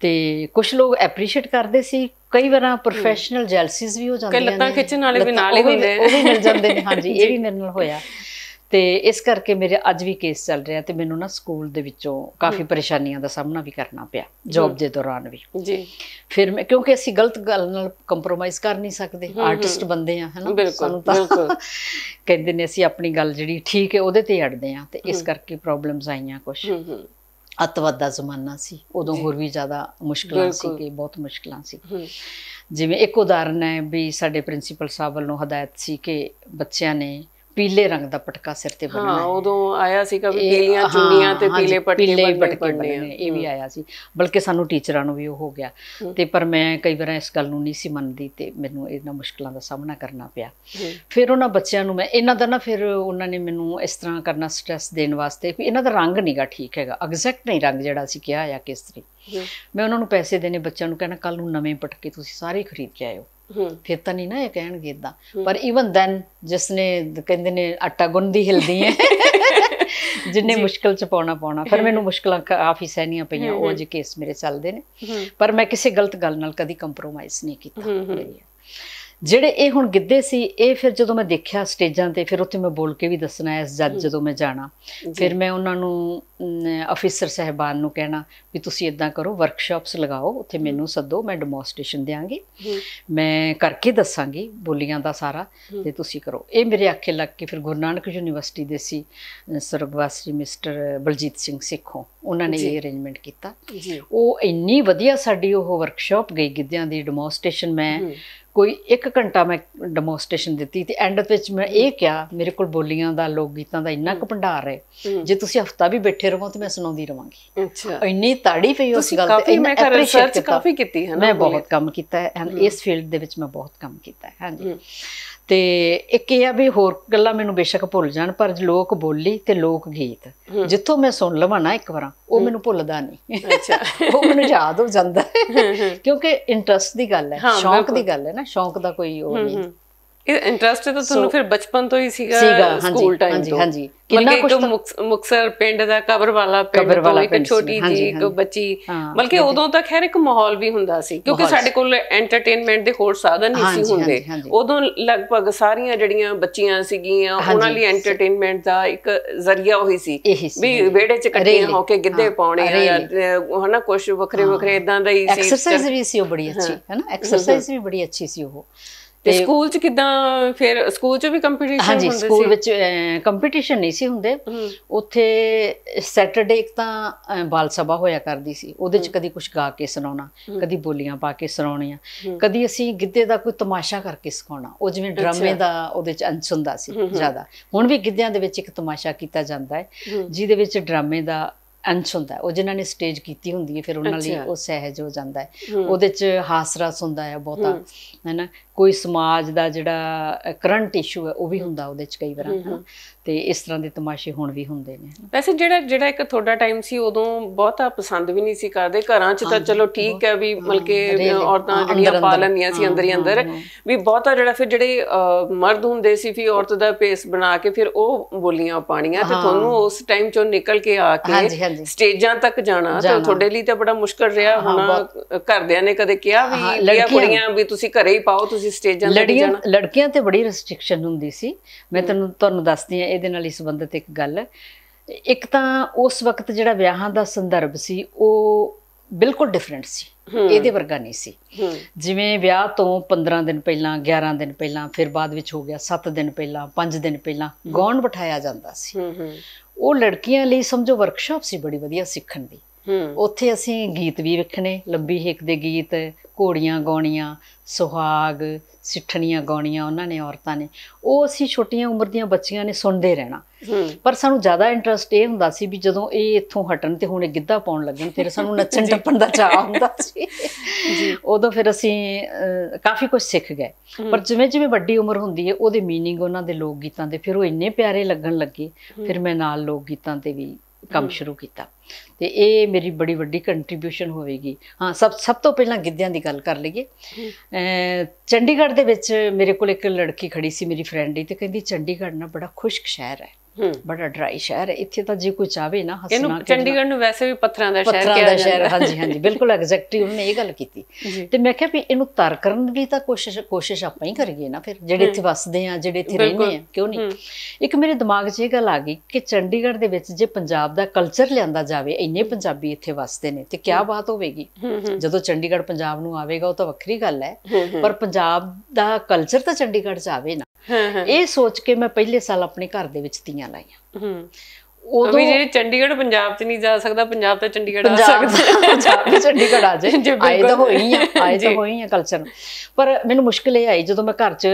ਤੇ ਕੁਝ ਲੋਕ ਐਪਰੀਸ਼ੀਏਟ ਕਰਦੇ ਸੀ ਕਈ ਵਾਰਾਂ ਪ੍ਰੋਫੈਸ਼ਨਲ ਜੈਲਸੀਜ਼ ਵੀ ਹੋ ਜਾਂਦੀਆਂ ਨੇ ਕਿ ਲੱਤਾਂ ਖਿੱਚਣ ਵਾਲੇ ਵੀ ਨਾਲ ਹੀ ਹੁੰਦੇ ਉਹ ਵੀ ਮਿਲ ਜਾਂਦੇ ਨੇ ਹਾਂਜੀ ਇਹ ਵੀ ਮੇਰੇ ਨਾਲ ਹੋਇਆ ਤੇ ਇਸ ਕਰਕੇ ਮੇਰੇ ਅੱਜ ਵੀ ਕੇਸ ਚੱਲ ਰਿਹਾ ਤੇ ਮੈਨੂੰ ਨਾ ਸਕੂਲ ਦੇ ਵਿੱਚੋਂ ਕਾਫੀ ਪਰੇਸ਼ਾਨੀਆਂ ਦਾ ਸਾਹਮਣਾ ਵੀ ਕਰਨਾ ਪਿਆ ਜੌਬ ਦੇ ਦੌਰਾਨ ਵੀ ਜੀ ਫਿਰ ਮੈਂ ਕਿਉਂਕਿ ਅਸੀਂ ਗਲਤ ਗੱਲ ਨਾਲ ਕੰਪਰੋਮਾਈਜ਼ ਕਰ ਨਹੀਂ ਸਕਦੇ ਆਰਟਿਸਟ ਬੰਦੇ ਆ ਹਨਾ ਸਾਨੂੰ ਤਾਂ ਕਹਿੰਦੇ ਨੇ ਅਸੀਂ ਆਪਣੀ ਗੱਲ ਜਿਹੜੀ ਠੀਕ ਹੈ ਉਹਦੇ ਤੇ ਅੜਦੇ ਆ ਤੇ ਇਸ ਕਰਕੇ ਪ੍ਰੋਬਲਮਸ ਆਈਆਂ ਕੁਝ ਅਤਵਾਦ ਦਾ ਜ਼ਮਾਨਾ ਸੀ ਉਦੋਂ ਹੋਰ ਵੀ ਜ਼ਿਆਦਾ ਮੁਸ਼ਕਲਾਂ ਸੀ ਕਿ ਬਹੁਤ ਮੁਸ਼ਕਲਾਂ ਸੀ ਜਿਵੇਂ ਇੱਕ ਉਦਾਹਰਨ ਹੈ ਵੀ ਸਾਡੇ ਪ੍ਰਿੰਸੀਪਲ ਸਾਹਿਬ ਵੱਲੋਂ ਹਦਾਇਤ ਸੀ ਕਿ ਬੱਚਿਆਂ ਨੇ ਪੀਲੇ ਰੰਗ ਦਾ ਪਟਕਾ ਸਿਰ ਤੇ ਬੰਨਣਾ ਹਾਂ ਉਦੋਂ ਆਇਆ ਸੀ ਕਿ ਪੀਲੀਆਂ ਚੁੰਨੀਆਂ ਤੇ ਪੀਲੇ ਪਟਕੇ ਬੰਨਣੇ ਇਹ ਵੀ ਆਇਆ ਸੀ ਬਲਕਿ ਸਾਨੂੰ ਟੀਚਰਾਂ ਨੂੰ ਵੀ ਉਹ ਹੋ ਗਿਆ ਤੇ ਪਰ ਮੈਂ ਕਈ ਵਾਰ ਇਸ ਗੱਲ ਨੂੰ ਨਹੀਂ ਸੀ ਮੰਨਦੀ ਤੇ ਮੈਨੂੰ ਇਹਨਾਂ ਮੁਸ਼ਕਲਾਂ ਦਾ ਸਾਹਮਣਾ ਕਰਨਾ ਪਿਆ ਫਿਰ ਉਹਨਾਂ ਬੱਚਿਆਂ ਨੂੰ ਮੈਂ ਇਹਨਾਂ ਦਾ ਨਾ ਫਿਰ ਉਹਨਾਂ ਨੇ ਮੈਨੂੰ ਇਸ ਤਰ੍ਹਾਂ ਕਰਨਾ ਸਟ੍ਰੈਸ ਦੇਣ ਵਾਸਤੇ ਵੀ ਇਹਨਾਂ ਦਾ ਰੰਗ ਨਹੀਂਗਾ ਠੀਕ ਹੈਗਾ ਐਗਜ਼ੈਕਟ ਨਹੀਂ ਰੰਗ ਜਿਹੜਾ ਸੀ ਕਿਹਾ ਆ ਕਿਸ ਤਰੀ ਮੈਂ ਉਹਨਾਂ ਨੂੰ ਪੈਸੇ ਦੇਣੇ ਬੱਚਿਆਂ ਨੂੰ ਕਹਿਣਾ ਕੱਲ ਨੂੰ ਨਵੇਂ ਪਟਕੇ ਤੁਸੀਂ ਸਾਰੇ ਖਰੀਦ ਕੇ ਆਇਓ ਫਿਰ ਤਾਂ ਨਹੀਂ ਨਾ ਇਹ ਕਹਿਣਗੇ ਇਦਾਂ ਪਰ ਇਵਨ ਦੈਨ ਜਿਸ ਨੇ ਕਹਿੰਦੇ ਨੇ ਆਟਾ ਗੁੰਦੀ ਹਿਲਦੀ ਹੈ ਜਿੰਨੇ ਮੁਸ਼ਕਲ ਚ ਪਾਉਣਾ ਪਾਉਣਾ ਫਿਰ ਮੈਨੂੰ ਮੁਸ਼ਕਲਾਂ ਕਾਫੀ ਸਹਿਣੀਆਂ ਪਈਆਂ ਉਹ ਜੇ ਕੇਸ ਮੇਰੇ ਚੱਲਦੇ ਨੇ ਪਰ ਮੈਂ ਕਿਸੇ ਗਲਤ ਗੱਲ ਨਾਲ ਕਦੀ ਕੰਪਰੋਮਾਈਜ਼ ਨਹੀਂ ਕੀਤਾ ਜਿਹੜੇ ਇਹ ਹੁਣ ਗਿੱਧੇ ਸੀ ਇਹ ਫਿਰ ਜਦੋਂ ਮੈਂ ਦੇਖਿਆ ਸਟੇਜਾਂ ਤੇ ਫਿਰ ਉੱਥੇ ਮੈਂ ਬੋਲ ਕੇ ਵੀ ਦੱਸਣਾ ਐ ਜੱਜ ਜਦੋਂ ਮੈਂ ਜਾਣਾ ਫਿਰ ਮੈਂ ਉਹਨਾਂ ਨੂੰ ਅਫੀਸਰ ਸਹਿਬਾਨ ਨੂੰ ਕਹਿਣਾ ਵੀ ਤੁਸੀਂ ਇਦਾਂ ਕਰੋ ਵਰਕਸ਼ਾਪਸ ਲਗਾਓ ਉੱਥੇ ਮੈਨੂੰ ਸੱਦੋ ਮੈਂ ਡੈਮੋਸਟ੍ਰੇਸ਼ਨ ਦੇਵਾਂਗੀ ਮੈਂ ਕਰਕੇ ਦੱਸਾਂਗੀ ਬੋਲੀਆਂ ਦਾ ਸਾਰਾ ਤੇ ਤੁਸੀਂ ਕਰੋ ਇਹ ਮੇਰੇ ਅੱਖੇ ਲੱਗ ਕੇ ਫਿਰ ਗੁਰੂ ਨਾਨਕ ਯੂਨੀਵਰਸਿਟੀ ਦੇ ਸੀ ਸਰਗਵਾਸੀ ਮਿਸਟਰ ਬਲਜੀਤ ਸਿੰਘ ਸਿੱਖੋ ਉਹਨਾਂ ਨੇ ਇਹ ਅਰੇਂਜਮੈਂਟ ਕੀਤਾ ਉਹ ਇੰਨੀ ਵਧੀਆ ਸਾਡੀ ਉਹ ਵਰਕਸ਼ਾਪ ਗਈ ਗਿੱਧਿਆਂ ਦੀ ਡੈਮੋਸਟ੍ਰੇਸ਼ਨ ਮੈਂ ਕੋਈ 1 ਘੰਟਾ ਮੈਂ ਡੈਮੋਸਟ੍ਰੇਸ਼ਨ ਦਿੱਤੀ ਤੇ ਐਂਡ ਵਿੱਚ ਮੈਂ ਇਹ ਕਿਹਾ ਮੇਰੇ ਕੋਲ ਬੋਲੀਆਂ ਦਾ ਲੋਕ ਗੀਤਾਂ ਦਾ ਇੰਨਾ ਕੁ ਭੰਡਾਰ ਹੈ ਜੇ ਤੁਸੀਂ ਹਫਤਾ ਵੀ ਬੈਠੇ ਰਹੋ ਤਾਂ ਮੈਂ ਸੁਣਾਉਂਦੀ ਰਵਾਂਗੀ ਅੱਛਾ ਇੰਨੀ ਤਾੜੀ ਪਈ ਉਸ ਗੱਲ ਤੇ ਮੈਂ ਮੈਂ ਰਿਸਰਚ ਕਾਫੀ ਕੀਤੀ ਹੈ ਨਾ ਮੈਂ ਬਹੁਤ ਕੰਮ ਕੀਤਾ ਹੈ ਇਸ ਫੀਲਡ ਦੇ ਵਿੱਚ ਮੈਂ ਬਹੁਤ ਕੰਮ ਕੀਤਾ ਹੈ ਹਾਂਜੀ ਤੇ ਇੱਕ ਇਹ ਆ ਵੀ ਹੋਰ ਗੱਲਾਂ ਮੈਨੂੰ ਬੇਸ਼ੱਕ ਭੁੱਲ ਜਾਣ ਪਰ ਲੋਕ ਬੋਲੀ ਤੇ ਲੋਕ ਗੀਤ ਜਿੱਥੋਂ ਮੈਂ ਸੁਣ ਲਵਾਂ ਨਾ ਇੱਕ ਵਾਰ ਉਹ ਮੈਨੂੰ ਭੁੱਲਦਾ ਨਹੀਂ ਅੱਛਾ ਉਹ ਮੈਨੂੰ ਯਾਦ ਹੋ ਜਾਂਦਾ ਕਿਉਂਕਿ ਇੰਟਰਸਟ ਦੀ ਗੱਲ ਹੈ ਸ਼ੌਂਕ ਦੀ ਗੱਲ ਹੈ ਨਾ ਸ਼ੌਂਕ ਦਾ ਕੋਈ ਉਹ ਨਹੀਂ ਇਹ ਇੰਟਰਸਟ ਤਾਂ ਤੁਹਾਨੂੰ ਫਿਰ ਬਚਪਨ ਤੋਂ ਹੀ ਸੀਗਾ ਸਕੂਲ ਟਾਈਮ ਤੋਂ ਹਾਂਜੀ ਹਾਂਜੀ ਕਿੰਨਾ ਕੁਝ ਮੁਕਸਰ ਪਿੰਡ ਦਾ ਕਬਰ ਵਾਲਾ ਪਿੰਡ ਤੋਂ ਇੱਕ ਛੋਟੀ ਜੀ ਇੱਕ ਬੱਚੀ ਬਲਕਿ ਉਦੋਂ ਤਾਂ ਖੈਰ ਇੱਕ ਮਾਹੌਲ ਵੀ ਹੁੰਦਾ ਸੀ ਕਿਉਂਕਿ ਸਾਡੇ ਕੋਲ ਐਂਟਰਟੇਨਮੈਂਟ ਦੇ ਹੋਰ ਸਾਧਨ ਨਹੀਂ ਸੀ ਹੁੰਦੇ ਉਦੋਂ ਲਗਭਗ ਸਾਰੀਆਂ ਜਿਹੜੀਆਂ ਬੱਚੀਆਂ ਸੀਗੀਆਂ ਉਹਨਾਂ ਲਈ ਐਂਟਰਟੇਨਮੈਂਟ ਦਾ ਇੱਕ ਜ਼ਰੀਆ ਹੋਈ ਸੀ ਵੀ ਵਿਹੜੇ 'ਚ ਇਕੱਠੀਆਂ ਹੋ ਕੇ ਗਿੱਧੇ ਪਾਉਣੇ ਹਨਾ ਕੁਝ ਵੱਖਰੇ ਵੱਖਰੇ ਇਦਾਂ ਦਾ ਹੀ ਸੀ ਐਕਸਰਸਾਈਜ਼ ਵੀ ਸੀ ਉਹ ਬੜੀ ਅੱਛੀ ਹਨਾ ਐਕਸਰਸਾਈਜ਼ ਵੀ ਬੜੀ ਅੱਛੀ ਸੀ ਉਹ ਤੇ ਸਕੂਲ ਚ ਕਿਦਾਂ ਫਿਰ ਸਕੂਲ ਚ ਵੀ ਕੰਪੀਟੀਸ਼ਨ ਹੁੰਦੇ ਸੀ ਹਾਂਜੀ ਸਕੂਲ ਵਿੱਚ ਕੰਪੀਟੀਸ਼ਨ ਨਹੀਂ ਸੀ ਹੁੰਦੇ ਉੱਥੇ ਸੈਟਰਡੇ ਇੱਕ ਤਾਂ ਬਾਲ ਸਭਾ ਹੋਇਆ ਕਰਦੀ ਸੀ ਉਹਦੇ ਚ ਕਦੀ ਕੁਝ ਗਾ ਕੇ ਸੁਣਾਉਣਾ ਕਦੀ ਬੋਲੀਆਂ ਪਾ ਕੇ ਸੁਣਾਉਣੀਆਂ ਕਦੀ ਅਸੀਂ ਗਿੱਧੇ ਦਾ ਕੋਈ ਤਮਾਸ਼ਾ ਕਰਕੇ ਸਿਖਾਉਣਾ ਉਹ ਜਿਵੇਂ ਡਰਾਮੇ ਦਾ ਉਹਦੇ ਚ ਅੰਸ਼ ਹੁੰਦਾ ਸੀ ਜ਼ਿਆਦਾ ਹੁਣ ਵੀ ਗਿੱਧਿਆਂ ਦੇ ਵਿੱਚ ਇੱਕ ਤਮਾਸ਼ਾ ਕੀਤਾ ਜਾਂਦਾ ਹੈ ਜਿਹਦੇ ਵਿੱਚ ਡਰਾਮੇ ਦਾ ਅੰਸ਼ ਹੁੰਦਾ ਉਹ ਜਿਨ੍ਹਾਂ ਨੇ ਸਟੇਜ ਕੀਤੀ ਹੁੰਦੀ ਹੈ ਫਿਰ ਉਹਨਾਂ ਲਈ ਉਹ ਸਹਿਜ ਹੋ ਜਾਂਦਾ ਹੈ ਉਹਦੇ ਚ ਰਸ ਹੁੰਦਾ ਹੈ ਬਹੁਤਾ ਹੈਨਾ ਕੋਈ ਸਮਾਜ ਦਾ ਜਿਹੜਾ ਕਰੰਟ ਇਸ਼ੂ ਹੈ ਉਹ ਵੀ ਹੁੰਦਾ ਉਹਦੇ ਚ ਕਈ ਵਾਰ ਤੇ ਇਸ ਤਰ੍ਹਾਂ ਦੇ ਤਮਾਸ਼ੇ ਹੁਣ ਵੀ ਹੁੰਦੇ ਨੇ ਵੈਸੇ ਜਿਹੜਾ ਜਿਹੜਾ ਇੱਕ ਤੁਹਾਡਾ ਟਾਈਮ ਸੀ ਉਦੋਂ ਬਹੁਤਾ ਪਸੰਦ ਵੀ ਨਹੀਂ ਸੀ ਕਰਦੇ ਘਰਾਂ 'ਚ ਤਾਂ ਚਲੋ ਠੀਕ ਹੈ ਵੀ ਮਲਕੇ ਔਰਤਾਂ ਜਿਹੜੀਆਂ ਪਾਲਣੀਆਂ ਸੀ ਅੰਦਰ ਹੀ ਅੰਦਰ ਵੀ ਬਹੁਤਾ ਜਿਹੜਾ ਫਿਰ ਜਿਹੜੇ ਮਰਦ ਹੁੰਦੇ ਸੀ ਵੀ ਔਰਤ ਦਾ ਪੇਸ ਬਣਾ ਕੇ ਫਿਰ ਉਹ ਬੋਲੀਆਂ ਪਾਣੀਆਂ ਤੇ ਤੁਹਾਨੂੰ ਉਸ ਟਾਈਮ 'ਚੋਂ ਨਿਕਲ ਕੇ ਆ ਕੇ ਸਟੇਜਾਂ ਤੱਕ ਜਾਣਾ ਤਾਂ ਤੁਹਾਡੇ ਲਈ ਤਾਂ ਬੜਾ ਮੁਸ਼ਕਲ ਰਿਹਾ ਹੋਣਾ ਘਰਦਿਆਂ ਨੇ ਕਦੇ ਕਿਹਾ ਵੀ ਲੜਕੀਆਂ ਵੀ ਤੁਸੀਂ ਘਰੇ ਹੀ ਪਾਓ ਤੁਸੀਂ ਤੁਸੀਂ ਸਟੇਜਾਂ ਤੇ ਲੜੀਆਂ ਲੜਕੀਆਂ ਤੇ ਬੜੀ ਰੈਸਟ੍ਰਿਕਸ਼ਨ ਹੁੰਦੀ ਸੀ ਮੈਂ ਤੁਹਾਨੂੰ ਤੁਹਾਨੂੰ ਦੱਸਦੀ ਆ ਇਹਦੇ ਨਾਲ ਹੀ ਸੰਬੰਧਿਤ ਇੱਕ ਗੱਲ ਇੱਕ ਤਾਂ ਉਸ ਵਕਤ ਜਿਹੜਾ ਵਿਆਹਾਂ ਦਾ ਸੰਦਰਭ ਸੀ ਉਹ ਬਿਲਕੁਲ ਡਿਫਰੈਂਟ ਸੀ ਇਹਦੇ ਵਰਗਾ ਨਹੀਂ ਸੀ ਜਿਵੇਂ ਵਿਆਹ ਤੋਂ 15 ਦਿਨ ਪਹਿਲਾਂ 11 ਦਿਨ ਪਹਿਲਾਂ ਫਿਰ ਬਾਅਦ ਵਿੱਚ ਹੋ ਗਿਆ 7 ਦਿਨ ਪਹਿਲਾਂ 5 ਦਿਨ ਪਹਿਲਾਂ ਗੌਣ ਬਿਠਾਇਆ ਜਾਂਦਾ ਸੀ ਉਹ ਲੜਕੀਆਂ ਲਈ ਸਮਝੋ ਵਰਕਸ਼ਾਪ ਸੀ ਬੜੀ ਵਧੀਆ ਸਿੱਖਣ ਦੀ ਉੱਥੇ ਅਸੀਂ ਗੀਤ ਵੀ ਵੇਖਣੇ ਲੰਬੀ ਹੇਕ ਦੇ ਗੀਤ ਘੋੜੀਆਂ ਗਾਉਣੀਆਂ ਸੁਹਾਗ ਸਿੱਠਣੀਆਂ ਗਾਉਣੀਆਂ ਉਹਨਾਂ ਨੇ ਔਰਤਾਂ ਨੇ ਉਹ ਅਸੀਂ ਛੋਟੀਆਂ ਉਮਰ ਦੀਆਂ ਬੱਚੀਆਂ ਨੇ ਸੁਣਦੇ ਰਹਿਣਾ ਪਰ ਸਾਨੂੰ ਜ਼ਿਆਦਾ ਇੰਟਰਸਟ ਇਹ ਹੁੰਦਾ ਸੀ ਵੀ ਜਦੋਂ ਇਹ ਇੱਥੋਂ ਹਟਣ ਤੇ ਹੁਣ ਇਹ ਗਿੱਧਾ ਪਾਉਣ ਲੱਗਣ ਫਿਰ ਸਾਨੂੰ ਨੱਚਣ ਟੱਪਣ ਦਾ ਚਾਹ ਹੁੰਦਾ ਸੀ ਜੀ ਉਦੋਂ ਫਿਰ ਅਸੀਂ ਕਾਫੀ ਕੁਝ ਸਿੱਖ ਗਏ ਪਰ ਜਿਵੇਂ ਜਿਵੇਂ ਵੱਡੀ ਉਮਰ ਹੁੰਦੀ ਹੈ ਉਹਦੇ मीनिंग ਉਹਨਾਂ ਦੇ ਲੋਕ ਗੀਤਾਂ ਦੇ ਫਿਰ ਉਹ ਇੰਨੇ ਪਿਆਰੇ ਲੱਗਣ ਲੱਗੇ ਫਿਰ ਮੈਂ ਨਾਲ ਲੋਕ ਗੀਤਾਂ ਤੇ ਵੀ ਕੰਮ ਸ਼ੁਰੂ ਕੀਤਾ ਤੇ ਇਹ ਮੇਰੀ ਬੜੀ ਵੱਡੀ ਕੰਟਰੀਬਿਊਸ਼ਨ ਹੋਵੇਗੀ ਹਾਂ ਸਭ ਸਭ ਤੋਂ ਪਹਿਲਾਂ ਗਿੱਧਿਆਂ ਦੀ ਗੱਲ ਕਰ ਲਈਏ ਚੰਡੀਗੜ੍ਹ ਦੇ ਵਿੱਚ ਮੇਰੇ ਕੋਲ ਇੱਕ ਲੜਕੀ ਖੜੀ ਸੀ ਮੇਰੀ ਫਰੈਂਡ ਦੀ ਤੇ ਕਹਿੰਦੀ ਚੰਡੀਗੜ੍ਹ ਨਾ ਬੜਾ ਖੁਸ਼ਕ ਸ਼ਹਿਰ ਹੈ ਬੜਾ ਡਰਾਈ ਸ਼ਹਿਰ ਹੈ ਇੱਥੇ ਤਾਂ ਜੇ ਕੋਈ ਚਾਵੇ ਨਾ ਹੱਸਣਾ ਇਹਨੂੰ ਚੰਡੀਗੜ੍ਹ ਨੂੰ ਵੈਸੇ ਵੀ ਪੱਥਰਾਂ ਦਾ ਸ਼ਹਿਰ ਕਿਹਾ ਜਾਂਦਾ ਹੈ ਹਾਂਜੀ ਹਾਂਜੀ ਬਿਲਕੁਲ ਐਗਜ਼ੈਕਟਲੀ ਉਹਨੇ ਇਹ ਗੱਲ ਕੀਤੀ ਤੇ ਮੈਂ ਕਿਹਾ ਵੀ ਇਹਨੂੰ ਤਰ ਕਰਨ ਦੀ ਤਾਂ ਕੋਸ਼ਿਸ਼ ਕੋਸ਼ਿਸ਼ ਆਪਾਂ ਹੀ ਕਰੀਏ ਨਾ ਫਿਰ ਜਿਹੜੇ ਇੱਥੇ ਵੱਸਦੇ ਆ ਜਿਹੜੇ ਇੱਥੇ ਰਹਿੰਦੇ ਆ ਕਿਉਂ ਨਹੀਂ ਇੱਕ ਮੇਰੇ ਦਿਮਾਗ 'ਚ ਇਹ ਗੱਲ ਆ ਗਈ ਕਿ ਚੰਡੀਗੜ੍ਹ ਦੇ ਵਿੱਚ ਜੇ ਪੰਜਾਬ ਦਾ ਕਲਚਰ ਲਿਆਂਦਾ ਜਾਵੇ ਇੰਨੇ ਪੰਜਾਬੀ ਇੱਥੇ ਵੱਸਦੇ ਨੇ ਤੇ ਕੀ ਬਾਤ ਹੋਵੇਗੀ ਜਦੋਂ ਚੰਡੀਗੜ੍ਹ ਪੰਜਾਬ ਨੂੰ ਆਵੇਗਾ ਉਹ ਤਾਂ ਵੱਖਰੀ ਗੱਲ ਹੈ ਪਰ ਪੰਜਾਬ ਦਾ ਕਲਚਰ ਤਾਂ ਚੰਡੀਗੜ੍ਹ 'ਚ ਆਵੇ ਨਾ ਇਹ ਸੋਚ ਕੇ ਮੈਂ ਪਹਿਲੇ ਸਾਲ ਆਪਣੇ ਘਰ ਦੇ ਵਿੱਚ ਤੀਆਂ ਲਾਈਆਂ ਉਦੋਂ ਵੀ ਜਿਹੜੇ ਚੰਡੀਗੜ੍ਹ ਪੰਜਾਬ ਚ ਨਹੀਂ ਜਾ ਸਕਦਾ ਪੰਜਾਬ ਤਾਂ ਚੰਡੀਗੜ੍ਹ ਆ ਸਕਦਾ ਪੰਜਾਬ ਤੇ ਚੰਡੀਗੜ੍ਹ ਆ ਜੇ ਆਏ ਤਾਂ ਹੋਈ ਆ ਆਏ ਤਾਂ ਹੋਈ ਆ ਕਲਚਰ ਪਰ ਮੈਨੂੰ ਮੁਸ਼ਕਲ ਇਹ ਆਈ ਜਦੋਂ ਮੈਂ ਘਰ ਚ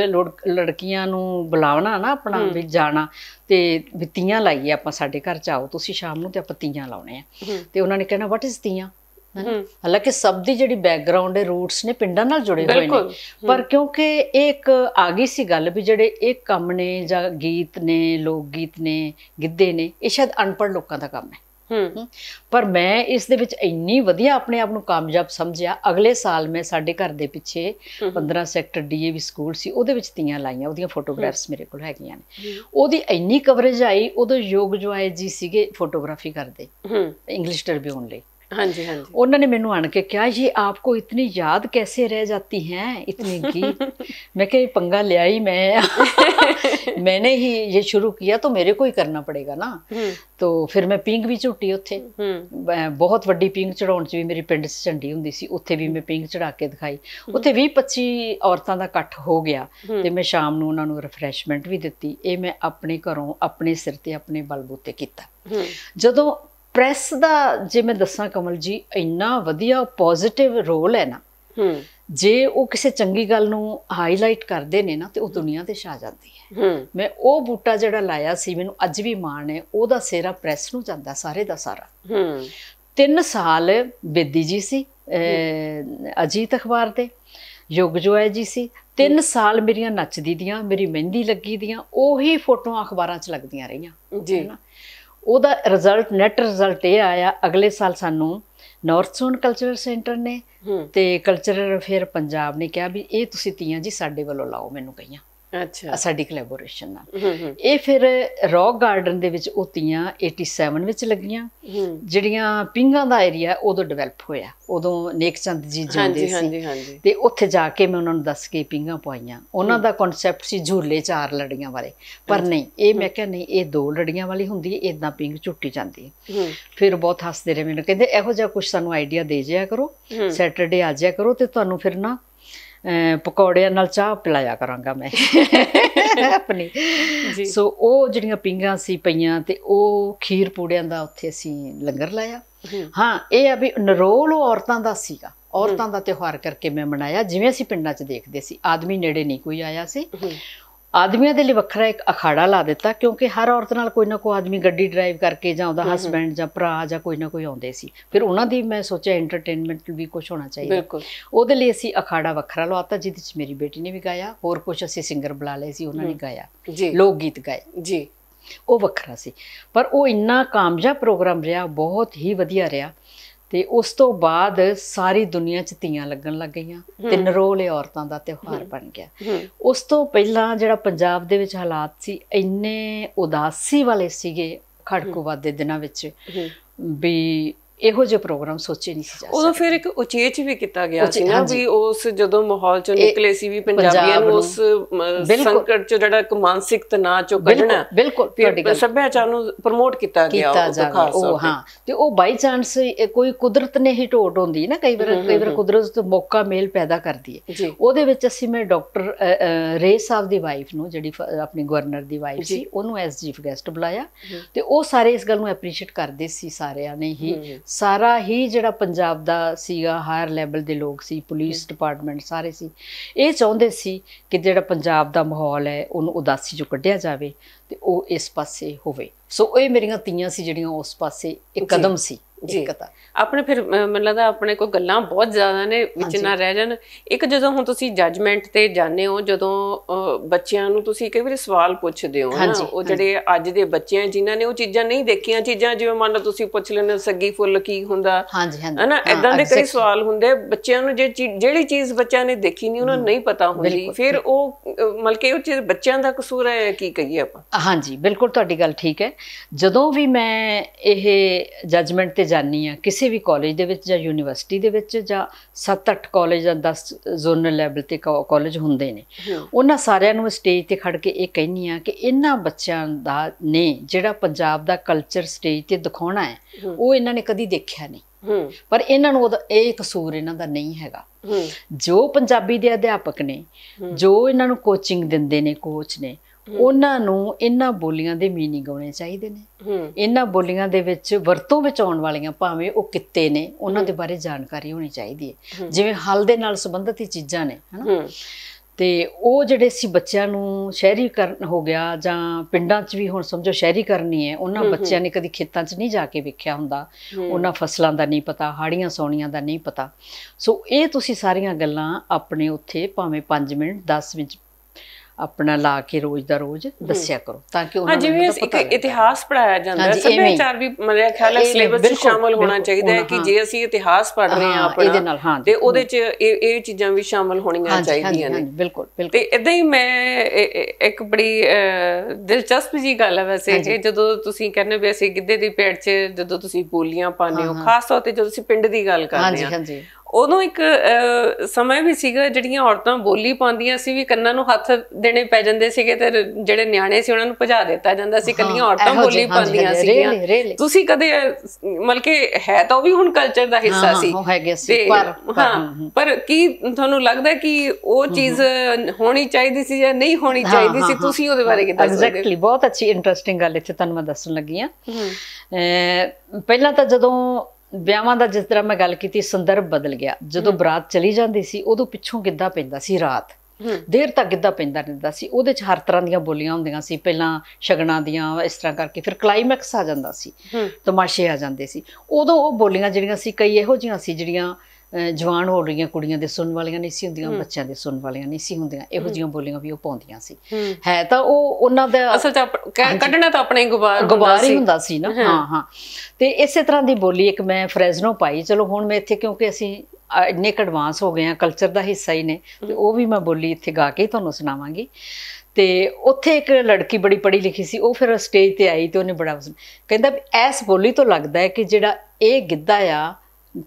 ਲੜਕੀਆਂ ਨੂੰ ਬੁਲਾਵਣਾ ਨਾ ਆਪਣਾ ਵੀ ਜਾਣਾ ਤੇ ਵੀ ਤੀਆਂ ਲਾਈਏ ਆਪਾਂ ਸਾਡੇ ਘਰ ਚ ਆਓ ਤੁਸੀਂ ਸ਼ਾਮ ਨੂੰ ਤੇ ਆਪਾਂ ਤੀਆਂ ਲਾਉਣੇ ਆ ਤੇ ਉਹਨਾਂ ਨੇ ਕਹਿਣਾ ਵਾਟ ਇਜ਼ ਤੀਆਂ ਹਾਲਾਂਕਿ ਸਭ ਦੀ ਜਿਹੜੀ ਬੈਕਗ੍ਰਾਉਂਡ ਹੈ ਰੂਟਸ ਨੇ ਪਿੰਡਾਂ ਨਾਲ ਜੁੜੇ ਹੋਏ ਨੇ ਪਰ ਕਿਉਂਕਿ ਇਹ ਇੱਕ ਆ ਗਈ ਸੀ ਗੱਲ ਵੀ ਜਿਹੜੇ ਇਹ ਕੰਮ ਨੇ ਜਾਂ ਗੀਤ ਨੇ ਲੋਕ ਗੀਤ ਨੇ ਗਿੱਧੇ ਨੇ ਇਹ ਸ਼ਾਇਦ ਅਨਪੜ ਲੋਕਾਂ ਦਾ ਕੰਮ ਹੈ ਪਰ ਮੈਂ ਇਸ ਦੇ ਵਿੱਚ ਇੰਨੀ ਵਧੀਆ ਆਪਣੇ ਆਪ ਨੂੰ ਕਾਮਯਾਬ ਸਮਝਿਆ ਅਗਲੇ ਸਾਲ ਮੈਂ ਸਾਡੇ ਘਰ ਦੇ ਪਿੱਛੇ 15 ਸੈਕਟਰ ਡੀਏਵੀ ਸਕੂਲ ਸੀ ਉਹਦੇ ਵਿੱਚ ਤੀਆਂ ਲਾਈਆਂ ਉਹਦੀਆਂ ਫੋਟੋਗ੍ਰਾਫਸ ਮੇਰੇ ਕੋਲ ਹੈਗੀਆਂ ਨੇ ਉਹਦੀ ਇੰਨੀ ਕਵਰੇਜ ਆਈ ਉਦੋਂ ਯੋਗ ਜਵਾਏ ਜੀ ਸੀਗੇ ਫੋਟੋਗ੍ਰਾਫੀ ਕਰਦੇ ਇੰਗਲਿਸ਼ ਟ੍ਰਿਬਿਊਨ ਲਈ ਹਾਂਜੀ ਹਾਂਜੀ ਉਹਨਾਂ ਨੇ ਮੈਨੂੰ ਆਣ ਕੇ ਕਿਹਾ ਇਹ ਆਪਕੋ ਇਤਨੀ ਯਾਦ ਕੈਸੇ ਰਹਿ ਜਾਂਦੀ ਹੈ ਇਤਨੇ ਕੀ ਮੈਂ ਕਿਹਾ ਪੰਗਾ ਲਿਆ ਹੀ ਮੈਂ ਮੈਨੇ ਹੀ ਇਹ ਸ਼ੁਰੂ ਕੀਤਾ ਤਾਂ ਮੇਰੇ ਕੋ ਹੀ ਕਰਨਾ ਪੜੇਗਾ ਨਾ ਤੋ ਫਿਰ ਮੈਂ ਪਿੰਗ ਵੀ ਝੁੱਟੀ ਉੱਥੇ ਬਹੁਤ ਵੱਡੀ ਪਿੰਗ ਚੜਾਉਣ ਚ ਵੀ ਮੇਰੀ ਪਿੰਡ ਚ ਝੰਡੀ ਹੁੰਦੀ ਸੀ ਉੱਥੇ ਵੀ ਮੈਂ ਪਿੰਗ ਚੜਾ ਕੇ ਦਿਖਾਈ ਉੱਥੇ 20 25 ਔਰਤਾਂ ਦਾ ਇਕੱਠ ਹੋ ਗਿਆ ਤੇ ਮੈਂ ਸ਼ਾਮ ਨੂੰ ਉਹਨਾਂ ਨੂੰ ਰਿਫਰੈਸ਼ਮੈਂਟ ਵੀ ਦਿੱਤੀ ਇਹ ਮੈਂ ਆਪਣੇ ਘਰੋਂ ਆਪਣੇ ਸਿਰ ਤੇ ਆਪਣੇ ਬਲਬੂਤੇ ਕੀਤਾ ਜਦੋਂ ਪ੍ਰੈਸ ਦਾ ਜੇ ਮੈਂ ਦੱਸਾਂ ਕਮਲ ਜੀ ਇੰਨਾ ਵਧੀਆ ਪੋਜ਼ਿਟਿਵ ਰੋਲ ਹੈ ਨਾ ਹੂੰ ਜੇ ਉਹ ਕਿਸੇ ਚੰਗੀ ਗੱਲ ਨੂੰ ਹਾਈਲਾਈਟ ਕਰਦੇ ਨੇ ਨਾ ਤੇ ਉਹ ਦੁਨੀਆ ਤੇ ਛਾ ਜਾਂਦੀ ਹੈ ਮੈਂ ਉਹ ਬੂਟਾ ਜਿਹੜਾ ਲਾਇਆ ਸੀ ਮੈਨੂੰ ਅੱਜ ਵੀ ਮਾਣ ਹੈ ਉਹਦਾ ਸੇਰਾ ਪ੍ਰੈਸ ਨੂੰ ਜਾਂਦਾ ਸਾਰੇ ਦਾ ਸਾਰਾ ਹੂੰ 3 ਸਾਲ ਬੇਦੀ ਜੀ ਸੀ ਅਜੀਤ ਅਖਬਾਰ ਤੇ ਯੁਗ ਜੋਏ ਜੀ ਸੀ 3 ਸਾਲ ਮੇਰੀਆਂ ਨੱਚਦੀ ਦੀਆਂ ਮੇਰੀ ਮਹਿੰਦੀ ਲੱਗੀ ਦੀਆਂ ਉਹੀ ਫੋਟੋਆਂ ਅਖਬਾਰਾਂ 'ਚ ਲੱਗਦੀਆਂ ਰਹੀਆਂ ਜੀ ਉਹਦਾ ਰਿਜ਼ਲਟ ਨੈਟ ਰਿਜ਼ਲਟ ਇਹ ਆਇਆ ਅਗਲੇ ਸਾਲ ਸਾਨੂੰ ਨਾਰਥ ਜ਼ੋਨ ਕਲਚਰਲ ਸੈਂਟਰ ਨੇ ਤੇ ਕਲਚਰਲ ਅਫੇਅਰ ਪੰਜਾਬ ਨੇ ਕਿਹਾ ਵੀ ਇਹ ਤੁਸੀਂ ਤੀਆਂ ਜੀ ਸਾਡੇ ਵੱਲੋਂ ਲਾਓ ਮੈਨੂੰ ਕਹੀਆਂ ਅੱਛਾ ਸਾਡੀ ਕੋਲੈਬੋਰੇਸ਼ਨ ਨਾਲ ਇਹ ਫਿਰ ਰੌਕ ਗਾਰਡਨ ਦੇ ਵਿੱਚ ਉਹ ਤੀਆਂ 87 ਵਿੱਚ ਲੱਗੀਆਂ ਜਿਹੜੀਆਂ ਪਿੰਗਾਂ ਦਾ ਏਰੀਆ ਉਦੋਂ ਡਿਵੈਲਪ ਹੋਇਆ ਉਦੋਂ ਨੇਕਚੰਦ ਜੀ ਜਾਂਦੇ ਸੀ ਤੇ ਉੱਥੇ ਜਾ ਕੇ ਮੈਂ ਉਹਨਾਂ ਨੂੰ ਦੱਸ ਕੇ ਪਿੰਗਾਂ ਪਾਈਆਂ ਉਹਨਾਂ ਦਾ ਕਨਸੈਪਟ ਸੀ ਝੂਲੇ ਚਾਰ ਲੜੀਆਂ ਵਾਲੇ ਪਰ ਨਹੀਂ ਇਹ ਮੈਂ ਕਿਹਾ ਨਹੀਂ ਇਹ ਦੋ ਲੜੀਆਂ ਵਾਲੀ ਹੁੰਦੀ ਹੈ ਇਦਾਂ ਪਿੰਗ ਝੁੱਟੀ ਜਾਂਦੀ ਹੈ ਫਿਰ ਬਹੁਤ ਹੱਸਦੇ ਰਹੇ ਮੈਨੂੰ ਕਹਿੰਦੇ ਇਹੋ ਜਿਹਾ ਕੁਝ ਸਾਨੂੰ ਆਈਡੀਆ ਦੇ ਜਿਆ ਕਰੋ ਸੈਟਰਡੇ ਆ ਜਿਆ ਕਰੋ ਤੇ ਤੁਹਾਨੂੰ ਫਿਰ ਨਾ ਪਕੌੜਿਆਂ ਨਾਲ ਚਾਹ ਪਿਲਾਇਆ ਕਰਾਂਗਾ ਮੈਂ ਆਪਣੀ ਜੀ ਸੋ ਉਹ ਜਿਹੜੀਆਂ ਪਿੰਗਾਂ ਸੀ ਪਈਆਂ ਤੇ ਉਹ ਖੀਰ ਪੂੜਿਆਂ ਦਾ ਉੱਥੇ ਅਸੀਂ ਲੰਗਰ ਲਾਇਆ ਹਾਂ ਇਹ ਆ ਵੀ ਨਰੋਲ ਉਹ ਔਰਤਾਂ ਦਾ ਸੀਗਾ ਔਰਤਾਂ ਦਾ ਤਿਉਹਾਰ ਕਰਕੇ ਮੈਂ ਮਨਾਇਆ ਜਿਵੇਂ ਅਸੀਂ ਪਿੰਡਾਂ 'ਚ ਦੇਖਦੇ ਸੀ ਆਦਮੀ ਨੇੜੇ ਨਹੀਂ ਕੋਈ ਆਇਆ ਸੀ ਆਦਮੀਆਂ ਦੇ ਲਈ ਵੱਖਰਾ ਇੱਕ ਅਖਾੜਾ ਲਾ ਦਿੱਤਾ ਕਿਉਂਕਿ ਹਰ ਔਰਤ ਨਾਲ ਕੋਈ ਨਾ ਕੋਈ ਆਦਮੀ ਗੱਡੀ ਡਰਾਈਵ ਕਰਕੇ ਜਾਂ ਉਹਦਾ ਹਸਬੰਡ ਜਾਂ ਭਰਾ ਜਾਂ ਕੋਈ ਨਾ ਕੋਈ ਆਉਂਦੇ ਸੀ ਫਿਰ ਉਹਨਾਂ ਦੀ ਮੈਂ ਸੋਚਿਆ ਐਂਟਰਟੇਨਮੈਂਟ ਵੀ ਕੁਝ ਹੋਣਾ ਚਾਹੀਦਾ ਉਹਦੇ ਲਈ ਅਸੀਂ ਅਖਾੜਾ ਵੱਖਰਾ ਲਵਾਤਾ ਜਿਹਦੇ ਵਿੱਚ ਮੇਰੀ ਬੇਟੀ ਨੇ ਵੀ ਗਾਇਆ ਹੋਰ ਕੁਝ ਅਸੀਂ ਸਿੰਗਰ ਬੁਲਾ ਲਏ ਸੀ ਉਹਨਾਂ ਨੇ ਗਾਇਆ ਲੋਕ ਗੀਤ ਗਾਏ ਜੀ ਉਹ ਵੱਖਰਾ ਸੀ ਪਰ ਉਹ ਇੰਨਾ ਕਾਮਯਾਬ ਪ੍ਰੋਗਰਾਮ ਰਿਹਾ ਬਹੁਤ ਹੀ ਵਧੀਆ ਰਿਹਾ ਤੇ ਉਸ ਤੋਂ ਬਾਅਦ ਸਾਰੀ ਦੁਨੀਆ 'ਚ ਤੀਆਂ ਲੱਗਣ ਲੱਗ ਗਈਆਂ ਤੇ ਨਰੋਲੇ ਔਰਤਾਂ ਦਾ ਤਿਉਹਾਰ ਬਣ ਗਿਆ ਉਸ ਤੋਂ ਪਹਿਲਾਂ ਜਿਹੜਾ ਪੰਜਾਬ ਦੇ ਵਿੱਚ ਹਾਲਾਤ ਸੀ ਇੰਨੇ ਉਦਾਸੀ ਵਾਲੇ ਸੀਗੇ ਖੜਕੂਵਾਦ ਦੇ ਦਿਨਾਂ ਵਿੱਚ ਵੀ ਇਹੋ ਜਿਹੇ ਪ੍ਰੋਗਰਾਮ ਸੋਚੇ ਨਹੀਂ ਸੀ ਜਾ ਸਕਦੇ ਉਦੋਂ ਫਿਰ ਇੱਕ ਉਚੇਚ ਵੀ ਕੀਤਾ ਗਿਆ ਸੀ ਨਾ ਵੀ ਉਸ ਜਦੋਂ ਮਾਹੌਲ ਚੋਂ ਨਿਕਲੇ ਸੀ ਵੀ ਪੰਜਾਬੀਆਂ ਨੂੰ ਉਸ ਸੰਕਟ ਚੋਂ ਜਿਹੜਾ ਇੱਕ ਮਾਨਸਿਕ ਤਣਾਅ ਚੋਂ ਕੱਢਣਾ ਬਿਲਕੁਲ ਤੁਹਾਡੀ ਸੱਭਿਆਚਾਰ ਨੂੰ ਪ੍ਰਮੋਟ ਕੀਤਾ ਗਿਆ ਉਹ ਹਾਂ ਤੇ ਉਹ ਬਾਈ ਚਾਂਸ ਕੋਈ ਕੁਦਰਤ ਨੇ ਹੀ ਢੋਟ ਹੁੰਦੀ ਨਾ ਕਈ ਵਾਰ ਕਈ ਵਾਰ ਕੁਦਰਤ ਤੋਂ ਮੌਕਾ ਮੇਲ ਪੈਦਾ ਕਰਦੀ ਹੈ ਉਹਦੇ ਵਿੱਚ ਅਸੀਂ ਮੈਂ ਡਾਕਟਰ ਰੇ ਸਾਹਿਬ ਦੀ ਵਾਈਫ ਨੂੰ ਜਿਹੜੀ ਆਪਣੀ ਗਵਰਨਰ ਦੀ ਵਾਈਫ ਸੀ ਉਹਨੂੰ ਐਸ ਜੀਫ ਗੈਸਟ ਬੁਲਾਇਆ ਤੇ ਉਹ ਸਾਰੇ ਇਸ ਗੱਲ ਨੂੰ ਐਪਰੀਸ਼ੀਏਟ ਕਰਦੇ ਸੀ ਸਾਰਿਆਂ ਨੇ ਹੀ ਸਾਰਾ ਹੀ ਜਿਹੜਾ ਪੰਜਾਬ ਦਾ ਸੀਗਾ ਹਾਇਰ ਲੈਵਲ ਦੇ ਲੋਕ ਸੀ ਪੁਲਿਸ ਡਿਪਾਰਟਮੈਂਟ ਸਾਰੇ ਸੀ ਇਹ ਚਾਹੁੰਦੇ ਸੀ ਕਿ ਜਿਹੜਾ ਪੰਜਾਬ ਦਾ ਮਾਹੌਲ ਹੈ ਉਹਨੂੰ ਉਦਾਸੀ ਚੋਂ ਕੱਢਿਆ ਜਾਵੇ ਤੇ ਉਹ ਇਸ ਪਾਸੇ ਹੋਵੇ ਸੋ ਇਹ ਮੇਰੀਆਂ ਤੀਆਂ ਸੀ ਜਿਹੜੀਆਂ ਉਸ ਪਾਸੇ ਇੱਕ ਕਦਮ ਸੀ ਜੀ ਆਪਣੇ ਫਿਰ ਮੈਨੂੰ ਲੱਗਦਾ ਆਪਣੇ ਕੋਈ ਗੱਲਾਂ ਬਹੁਤ ਜ਼ਿਆਦਾ ਨੇ ਵਿੱਚ ਨਾ ਰਹਿ ਜਾਣ ਇੱਕ ਜਦੋਂ ਹੁਣ ਤੁਸੀਂ ਜਜਮੈਂਟ ਤੇ ਜਾਣੇ ਹੋ ਜਦੋਂ ਬੱਚਿਆਂ ਨੂੰ ਤੁਸੀਂ ਕਈ ਵਾਰੀ ਸਵਾਲ ਪੁੱਛਦੇ ਹੋ ਨਾ ਉਹ ਜਿਹੜੇ ਅੱਜ ਦੇ ਬੱਚੇ ਆ ਜਿਨ੍ਹਾਂ ਨੇ ਉਹ ਚੀਜ਼ਾਂ ਨਹੀਂ ਦੇਖੀਆਂ ਚੀਜ਼ਾਂ ਜਿਵੇਂ ਮੰਨ ਲਓ ਤੁਸੀਂ ਪੁੱਛ ਲੈਣੇ ਸੱਗੀ ਫੁੱਲ ਕੀ ਹੁੰਦਾ ਹੈ ਨਾ ਐਦਾਂ ਦੇ ਕਈ ਸਵਾਲ ਹੁੰਦੇ ਬੱਚਿਆਂ ਨੂੰ ਜਿਹੜੀ ਚੀਜ਼ ਬੱਚਿਆਂ ਨੇ ਦੇਖੀ ਨਹੀਂ ਉਹਨਾਂ ਨੂੰ ਨਹੀਂ ਪਤਾ ਹੁੰਦੀ ਫਿਰ ਉਹ ਮਲਕੇ ਉਹ ਚੀਜ਼ ਬੱਚਿਆਂ ਦਾ ਕਸੂਰ ਹੈ ਕੀ ਕਹੀਏ ਆਪਾਂ ਹਾਂਜੀ ਬਿਲਕੁਲ ਤੁਹਾਡੀ ਗੱਲ ਠੀਕ ਹੈ ਜਦੋਂ ਵੀ ਮੈਂ ਇਹ ਜਜਮੈਂਟ ਤੇ ਜਾਨੀ ਆ ਕਿਸੇ ਵੀ ਕਾਲਜ ਦੇ ਵਿੱਚ ਜਾਂ ਯੂਨੀਵਰਸਿਟੀ ਦੇ ਵਿੱਚ ਜਾਂ 7-8 ਕਾਲਜ ਜਾਂ 10 ਜ਼ੋਨਲ ਲੈਵਲ ਤੇ ਕਾਲਜ ਹੁੰਦੇ ਨੇ ਉਹਨਾਂ ਸਾਰਿਆਂ ਨੂੰ ਸਟੇਜ ਤੇ ਖੜ ਕੇ ਇਹ ਕਹਿਨੀ ਆ ਕਿ ਇਹਨਾਂ ਬੱਚਿਆਂ ਦਾ ਨੇ ਜਿਹੜਾ ਪੰਜਾਬ ਦਾ ਕਲਚਰ ਸਟੇਜ ਤੇ ਦਿਖਾਉਣਾ ਹੈ ਉਹ ਇਹਨਾਂ ਨੇ ਕਦੀ ਦੇਖਿਆ ਨਹੀਂ ਪਰ ਇਹਨਾਂ ਨੂੰ ਇਹ ਕਸੂਰ ਇਹਨਾਂ ਦਾ ਨਹੀਂ ਹੈਗਾ ਜੋ ਪੰਜਾਬੀ ਦੇ ਅਧਿਆਪਕ ਨੇ ਜੋ ਇਹਨਾਂ ਨੂੰ ਕੋਚਿੰਗ ਦਿੰਦੇ ਨੇ ਕੋਚ ਨੇ ਉਹਨਾਂ ਨੂੰ ਇਹਨਾਂ ਬੋਲੀਆਂ ਦੇ मीनिंग ਆਉਣੇ ਚਾਹੀਦੇ ਨੇ ਇਹਨਾਂ ਬੋਲੀਆਂ ਦੇ ਵਿੱਚ ਵਰਤੋਂ ਵਿੱਚ ਆਉਣ ਵਾਲੀਆਂ ਭਾਵੇਂ ਉਹ ਕਿੱਤੇ ਨੇ ਉਹਨਾਂ ਦੇ ਬਾਰੇ ਜਾਣਕਾਰੀ ਹੋਣੀ ਚਾਹੀਦੀ ਹੈ ਜਿਵੇਂ ਹਲ ਦੇ ਨਾਲ ਸੰਬੰਧਿਤ ਹੀ ਚੀਜ਼ਾਂ ਨੇ ਹਨਾ ਤੇ ਉਹ ਜਿਹੜੇ ਸੀ ਬੱਚਿਆਂ ਨੂੰ ਸ਼ਹਿਰੀਕਰਨ ਹੋ ਗਿਆ ਜਾਂ ਪਿੰਡਾਂ 'ਚ ਵੀ ਹੁਣ ਸਮਝੋ ਸ਼ਹਿਰੀ ਕਰਨੀ ਹੈ ਉਹਨਾਂ ਬੱਚਿਆਂ ਨੇ ਕਦੀ ਖੇਤਾਂ 'ਚ ਨਹੀਂ ਜਾ ਕੇ ਵੇਖਿਆ ਹੁੰਦਾ ਉਹਨਾਂ ਫਸਲਾਂ ਦਾ ਨਹੀਂ ਪਤਾ ਹਾੜੀਆਂ ਸੌਣੀਆਂ ਦਾ ਨਹੀਂ ਪਤਾ ਸੋ ਇਹ ਤੁਸੀਂ ਸਾਰੀਆਂ ਗੱਲਾਂ ਆਪਣੇ ਉੱਥੇ ਭਾਵੇਂ 5 ਮਿੰਟ 10 ਵਿੱਚ ਆਪਣਾ ਲਾ ਕੇ ਰੋਜ਼ ਦਾ ਰੋਜ਼ ਦੱਸਿਆ ਕਰੋ ਤਾਂ ਕਿ ਉਹਨਾਂ ਨੂੰ ਜਿਵੇਂ ਇੱਕ ਇਤਿਹਾਸ ਪੜਾਇਆ ਜਾਂਦਾ ਹੈ ਸੱਭਿਆਚਾਰ ਵੀ ਮੇਰੇ ਖਿਆਲ ਹੈ ਸਿਲੇਬਸ ਵਿੱਚ ਸ਼ਾਮਲ ਹੋਣਾ ਚਾਹੀਦਾ ਹੈ ਕਿ ਜੇ ਅਸੀਂ ਇਤਿਹਾਸ ਪੜ ਰਹੇ ਹਾਂ ਆਪਣਾ ਤੇ ਉਹਦੇ ਚ ਇਹ ਇਹ ਚੀਜ਼ਾਂ ਵੀ ਸ਼ਾਮਲ ਹੋਣੀਆਂ ਚਾਹੀਦੀਆਂ ਨੇ ਬਿਲਕੁਲ ਬਿਲਕੁਲ ਤੇ ਇਦਾਂ ਹੀ ਮੈਂ ਇੱਕ ਬੜੀ ਦਿਲਚਸਪ ਜੀ ਗੱਲ ਹੈ ਵੈਸੇ ਕਿ ਜਦੋਂ ਤੁਸੀਂ ਕਹਿੰਦੇ ਵੀ ਅਸੀਂ ਗਿੱਧੇ ਦੀ ਪੇੜ 'ਚ ਜਦੋਂ ਤੁਸੀਂ ਬੋਲੀਆਂ ਪਾਉਂਦੇ ਹੋ ਖਾਸ ਤੌਰ ਤੇ ਜਦੋਂ ਤੁਸੀਂ ਪਿੰਡ ਦੀ ਗੱਲ ਕਰਦੇ ਹਾਂ ਹਾਂਜੀ ਹਾਂਜੀ ਉਦੋਂ ਇੱਕ ਸਮਾਂ ਵੀ ਸੀਗਾ ਜਿਹੜੀਆਂ ਔਰਤਾਂ ਬੋਲੀ ਪਾਉਂਦੀਆਂ ਸੀ ਵੀ ਕੰਨਾਂ ਨੂੰ ਹੱਥ ਦੇਣੇ ਪੈ ਜਾਂਦੇ ਸੀਗੇ ਤੇ ਜਿਹੜੇ ਨਿਆਣੇ ਸੀ ਉਹਨਾਂ ਨੂੰ ਭਜਾ ਦਿੱਤਾ ਜਾਂਦਾ ਸੀ ਕੱਲੀਆਂ ਔਰਤਾਂ ਬੋਲੀ ਪਾਉਂਦੀਆਂ ਸੀਗੀਆਂ ਤੁਸੀਂ ਕਦੇ ਮਲਕੇ ਹੈ ਤਾਂ ਉਹ ਵੀ ਹੁਣ ਕਲਚਰ ਦਾ ਹਿੱਸਾ ਸੀ ਤੇ ਸੀ ਪਰ ਕੀ ਤੁਹਾਨੂੰ ਲੱਗਦਾ ਕਿ ਉਹ ਚੀਜ਼ ਹੋਣੀ ਚਾਹੀਦੀ ਸੀ ਜਾਂ ਨਹੀਂ ਹੋਣੀ ਚਾਹੀਦੀ ਸੀ ਤੁਸੀਂ ਉਹਦੇ ਬਾਰੇ ਕੀ ਦੱਸੋਗੇ ਐਗਜ਼ੈਕਟਲੀ ਬਹੁਤ ਅੱਛੀ ਇੰਟਰਸਟਿੰਗ ਗੱਲ ਇੱਥੇ ਤੁਹਾਨੂੰ ਮੈਂ ਦੱਸਣ ਲੱਗੀ ਆ ਪਹਿਲਾਂ ਤਾਂ ਜਦੋਂ ਵਿਆਹਾਂ ਦਾ ਜਿਸ ਤਰ੍ਹਾਂ ਮੈਂ ਗੱਲ ਕੀਤੀ ਸੰਦਰਭ ਬਦਲ ਗਿਆ ਜਦੋਂ ਬਰਾਤ ਚਲੀ ਜਾਂਦੀ ਸੀ ਉਦੋਂ ਪਿੱਛੋਂ ਗਿੱਧਾ ਪੈਂਦਾ ਸੀ ਰਾਤ ਦੇਰ ਤੱਕ ਗਿੱਧਾ ਪੈਂਦਾ ਰਹਿੰਦਾ ਸੀ ਉਹਦੇ 'ਚ ਹਰ ਤਰ੍ਹਾਂ ਦੀਆਂ ਬੋਲੀਆਂ ਹੁੰਦੀਆਂ ਸੀ ਪਹਿਲਾਂ ਸ਼ਗਣਾ ਦੀਆਂ ਇਸ ਤਰ੍ਹਾਂ ਕਰਕੇ ਫਿਰ ਕਲਾਈਮੈਕਸ ਆ ਜਾਂਦਾ ਸੀ ਤਮਾਸ਼ੇ ਆ ਜਾਂਦੇ ਸੀ ਉਦੋਂ ਉਹ ਬੋਲੀਆਂ ਜਿਹੜੀਆਂ ਸੀ ਕਈ ਇਹੋ ਜਿਹੀਆਂ ਸੀ ਜਿਹੜੀਆਂ ਜਵਾਨ ਹੋ ਰਹੀਆਂ ਕੁੜੀਆਂ ਦੇ ਸੁਣਨ ਵਾਲੀਆਂ ਨਹੀਂ ਸੀ ਹੁੰਦੀਆਂ ਬੱਚਿਆਂ ਦੇ ਸੁਣਨ ਵਾਲੀਆਂ ਨਹੀਂ ਸੀ ਹੁੰਦੀਆਂ ਇਹੋ ਜਿਹੀਆਂ ਬੋਲੀਆਂ ਵੀ ਉਹ ਪਾਉਂਦੀਆਂ ਸੀ ਹੈ ਤਾਂ ਉਹ ਉਹਨਾਂ ਦਾ ਅਸਲ ਤਾਂ ਕੱਢਣਾ ਤਾਂ ਆਪਣੇ ਗੁਬਾਰ ਹੀ ਹੁੰਦਾ ਸੀ ਨਾ ਹਾਂ ਹਾਂ ਤੇ ਇਸੇ ਤਰ੍ਹਾਂ ਦੀ ਬੋਲੀ ਇੱਕ ਮੈਂ ਫਰੈਜ਼ਨੋ ਪਾਈ ਚਲੋ ਹੁਣ ਮੈਂ ਇੱਥੇ ਕਿਉਂਕਿ ਅਸੀਂ ਇੰਨੇ ਐਡਵਾਂਸ ਹੋ ਗਏ ਆ ਕਲਚਰ ਦਾ ਹਿੱਸਾ ਹੀ ਨੇ ਤੇ ਉਹ ਵੀ ਮੈਂ ਬੋਲੀ ਇੱਥੇ ਗਾ ਕੇ ਤੁਹਾਨੂੰ ਸੁਣਾਵਾਂਗੀ ਤੇ ਉੱਥੇ ਇੱਕ ਲੜਕੀ ਬੜੀ ਪੜ੍ਹੀ ਲਿਖੀ ਸੀ ਉਹ ਫਿਰ ਸਟੇਜ ਤੇ ਆਈ ਤੇ ਉਹਨੇ ਬੜਾ ਕਹਿੰਦਾ ਐਸ ਬੋਲੀ ਤੋਂ ਲੱਗਦਾ ਹੈ ਕਿ ਜਿਹੜਾ ਇਹ ਗਿੱਧਾ ਆ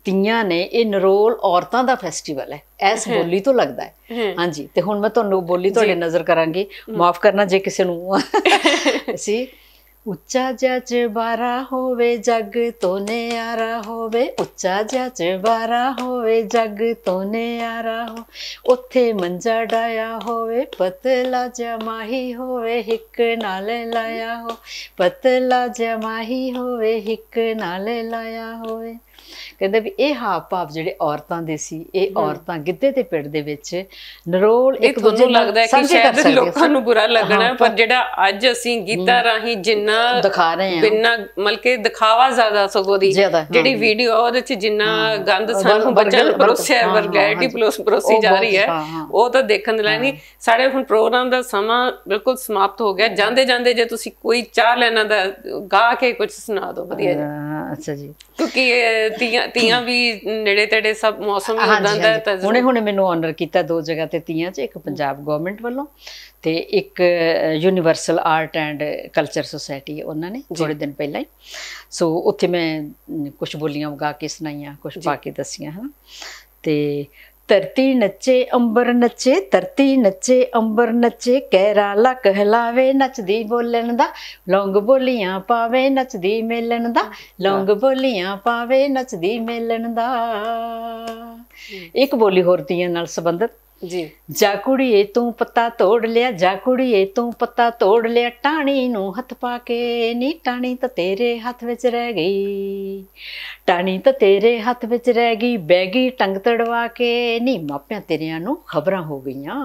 ਤੀਆਂ ਨੇ ਇਹ ਨਰੋਲ ਔਰਤਾਂ ਦਾ ਫੈਸਟੀਵਲ ਹੈ ਐਸ ਬੋਲੀ ਤੋਂ ਲੱਗਦਾ ਹੈ ਹਾਂਜੀ ਤੇ ਹੁਣ ਮੈਂ ਤੁਹਾਨੂੰ ਬੋਲੀ ਤੁਹਾਡੇ ਨਜ਼ਰ ਕਰਾਂਗੀ ਮਾਫ ਕਰਨਾ ਜੇ ਕਿਸੇ ਨੂੰ ਸੀ ਉੱਚਾ ਜੱਜ ਬਾਰਾ ਹੋਵੇ ਜੱਗ ਤੋਂ ਆਰਾ ਹੋਵੇ ਉੱਚਾ ਜੱਜ ਬਾਰਾ ਹੋਵੇ ਜੱਗ ਤੋਂ ਆਰਾ ਹੋ ਉੱਥੇ ਮੰਜਾ ਡਾਇਆ ਹੋਵੇ ਪਤਲਾ ਜਮਾਹੀ ਹੋਵੇ ਹਿੱਕ ਨਾਲ ਲਾਇਆ ਹੋ ਪਤਲਾ ਜਮਾਹੀ ਹੋਵੇ ਹਿੱਕ ਨਾਲ ਲਾਇਆ ਹੋਵੇ ਕਹਿੰਦਾ ਵੀ ਇਹ ਹਾਵ ਭਾਵ ਜਿਹੜੇ ਔਰਤਾਂ ਦੇ ਸੀ ਇਹ ਔਰਤਾਂ ਗਿੱਧੇ ਤੇ ਪਿੜ ਦੇ ਵਿੱਚ ਨਰੋਲ ਇੱਕ ਦੂਜੇ ਨੂੰ ਲੱਗਦਾ ਹੈ ਕਿ ਸ਼ਾਇਦ ਲੋਕਾਂ ਨੂੰ ਬੁਰਾ ਲੱਗਣਾ ਪਰ ਜਿਹੜਾ ਅੱਜ ਅਸੀਂ ਗੀਤਾ ਰਾਹੀਂ ਜਿੰਨਾ ਦਿਖਾ ਰਹੇ ਹਾਂ ਬਿੰਨਾ ਮਲਕੇ ਦਿਖਾਵਾ ਜ਼ਿਆਦਾ ਸਗੋ ਦੀ ਜਿਹੜੀ ਵੀਡੀਓ ਉਹਦੇ ਵਿੱਚ ਜਿੰਨਾ ਗੰਦ ਸਾਨੂੰ ਬੱਚਿਆਂ ਨੂੰ ਪਰੋਸਿਆ ਵਰਗੈਟੀ ਪਲਸ ਪਰੋਸੀ ਜਾ ਰਹੀ ਹੈ ਉਹ ਤਾਂ ਦੇਖਣ ਲਈ ਨਹੀਂ ਸਾਡੇ ਹੁਣ ਪ੍ਰੋਗਰਾਮ ਦਾ ਸਮਾਂ ਬਿਲਕੁਲ ਸਮਾਪਤ ਹੋ ਗਿਆ ਜਾਂਦੇ ਜਾਂਦੇ ਜੇ ਤੁਸੀਂ ਕੋਈ ਚਾਹ ਲੈਣਾ ਦਾ ਗਾ ਕੇ ਕੁਝ ਸੁਣਾ ਦਿਓ ਵਧੀਆ ਜੀ ਅੱਛਾ ਜੀ ਕਿਉਂਕਿ ਤੀਆਂ ਤੀਆਂ ਵੀ ਨੇੜੇ ਤੇੜੇ ਸਭ ਮੌਸਮ ਹੁੰਦਾ ਹੈ ਤਜਰਬਾ ਹੁਣੇ ਹੁਣੇ ਮੈਨੂੰ ਆਨਰ ਕੀਤਾ ਦੋ ਜਗ੍ਹਾ ਤੇ ਤੀਆਂ 'ਚ ਇੱਕ ਪੰਜਾਬ ਗਵਰਨਮੈਂਟ ਵੱਲੋਂ ਤੇ ਇੱਕ universal art and culture society ਉਹਨਾਂ ਨੇ ਥੋੜੇ ਦਿਨ ਪਹਿਲਾਂ ਹੀ ਸੋ ਉੱਥੇ ਮੈਂ ਕੁਝ ਬੋਲੀਆਂ ਵਗਾ ਕੇ ਸੁਣਾਈਆਂ ਕੁਝ ਪਾ ਕੇ ਦੱਸੀਆਂ ਹਨ ਤੇ ਧਰਤੀ ਨੱਚੇ ਅੰਬਰ ਨੱਚੇ ਧਰਤੀ ਨੱਚੇ ਅੰਬਰ ਨੱਚੇ ਕਹਿਰਾਲਾ ਕਹਿਲਾਵੇ ਨੱਚਦੀ ਬੋਲਣ ਦਾ ਲੌਂਗ ਬੋਲੀਆਂ ਪਾਵੇ ਨੱਚਦੀ ਮੇਲਣ ਦਾ ਲੌਂਗ ਬੋਲੀਆਂ ਪਾਵੇ ਨੱਚਦੀ ਮੇਲਣ ਦਾ ਇੱਕ ਬੋਲੀ ਹੋਰ ਦੀਆਂ ਨਾਲ ਸੰਬੰਧਿਤ ਜੀ ਜਾ ਕੁੜੀਏ ਤੂੰ ਪੱਤਾ ਤੋੜ ਲਿਆ ਜਾ ਕੁੜੀਏ ਤੂੰ ਪੱਤਾ ਤੋੜ ਲਿਆ ਟਾਣੀ ਨੂੰ ਹੱਥ ਪਾ ਕੇ ਨੀ ਟਾਣੀ ਤਾਂ ਤੇਰੇ ਹੱਥ ਵਿੱਚ ਰਹਿ ਗਈ ਟਾਣੀ ਤਾਂ ਤੇਰੇ ਹੱਥ ਵਿੱਚ ਰਹਿ ਗਈ ਬੈਗੀ ਟੰਗ ਤੜਵਾ ਕੇ ਨੀ ਮਾਪਿਆਂ ਤੇਰਿਆਂ ਨੂੰ ਖਬਰਾਂ ਹੋ ਗਈਆਂ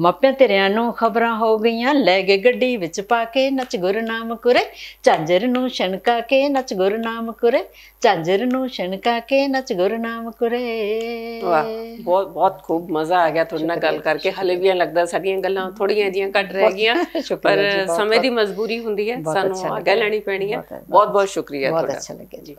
ਮਾਪਿਆਂ ਤੇਰਿਆਂ ਨੂੰ ਖਬਰਾਂ ਹੋ ਗਈਆਂ ਲੈ ਕੇ ਗੱਡੀ ਵਿੱਚ ਪਾ ਕੇ ਨੱਚ ਗੁਰਨਾਮ ਕੁਰੇ ਝਾਂਜਰ ਨੂੰ ਛਣਕਾ ਕੇ ਨੱਚ ਗੁਰਨਾਮ ਕੁਰੇ ਝਾਂਜਰ ਨੂੰ ਛਣਕਾ ਕੇ ਨੱਚ ਗੁਰਨਾਮ ਕੁਰੇ ਵਾਹ ਬਹੁਤ ਬਹੁਤ ਖੂਬ ਮਜ਼ਾ ਆ ਗਿਆ ਤੁਹਾਡੇ ਨਾਲ ਗੱਲ ਕਰਕੇ ਹਲੇ ਵੀ ਲੱਗਦਾ ਸਾਡੀਆਂ ਗੱਲਾਂ ਥੋੜੀਆਂ ਜੀਆਂ ਘੱਟ ਰਹਿ ਗਈਆਂ ਪਰ ਸਮੇਂ ਦੀ ਮਜਬੂਰੀ ਹੁੰਦੀ ਹੈ ਸਾਨੂੰ ਅੱਗੇ ਲੈਣੀ ਪੈਣੀ ਹੈ ਬਹੁਤ ਬਹੁਤ ਸ਼ੁਕਰੀਆ ਤੁਹਾਡਾ ਬਹੁਤ ਅੱਛਾ ਲੱਗਿਆ ਜੀ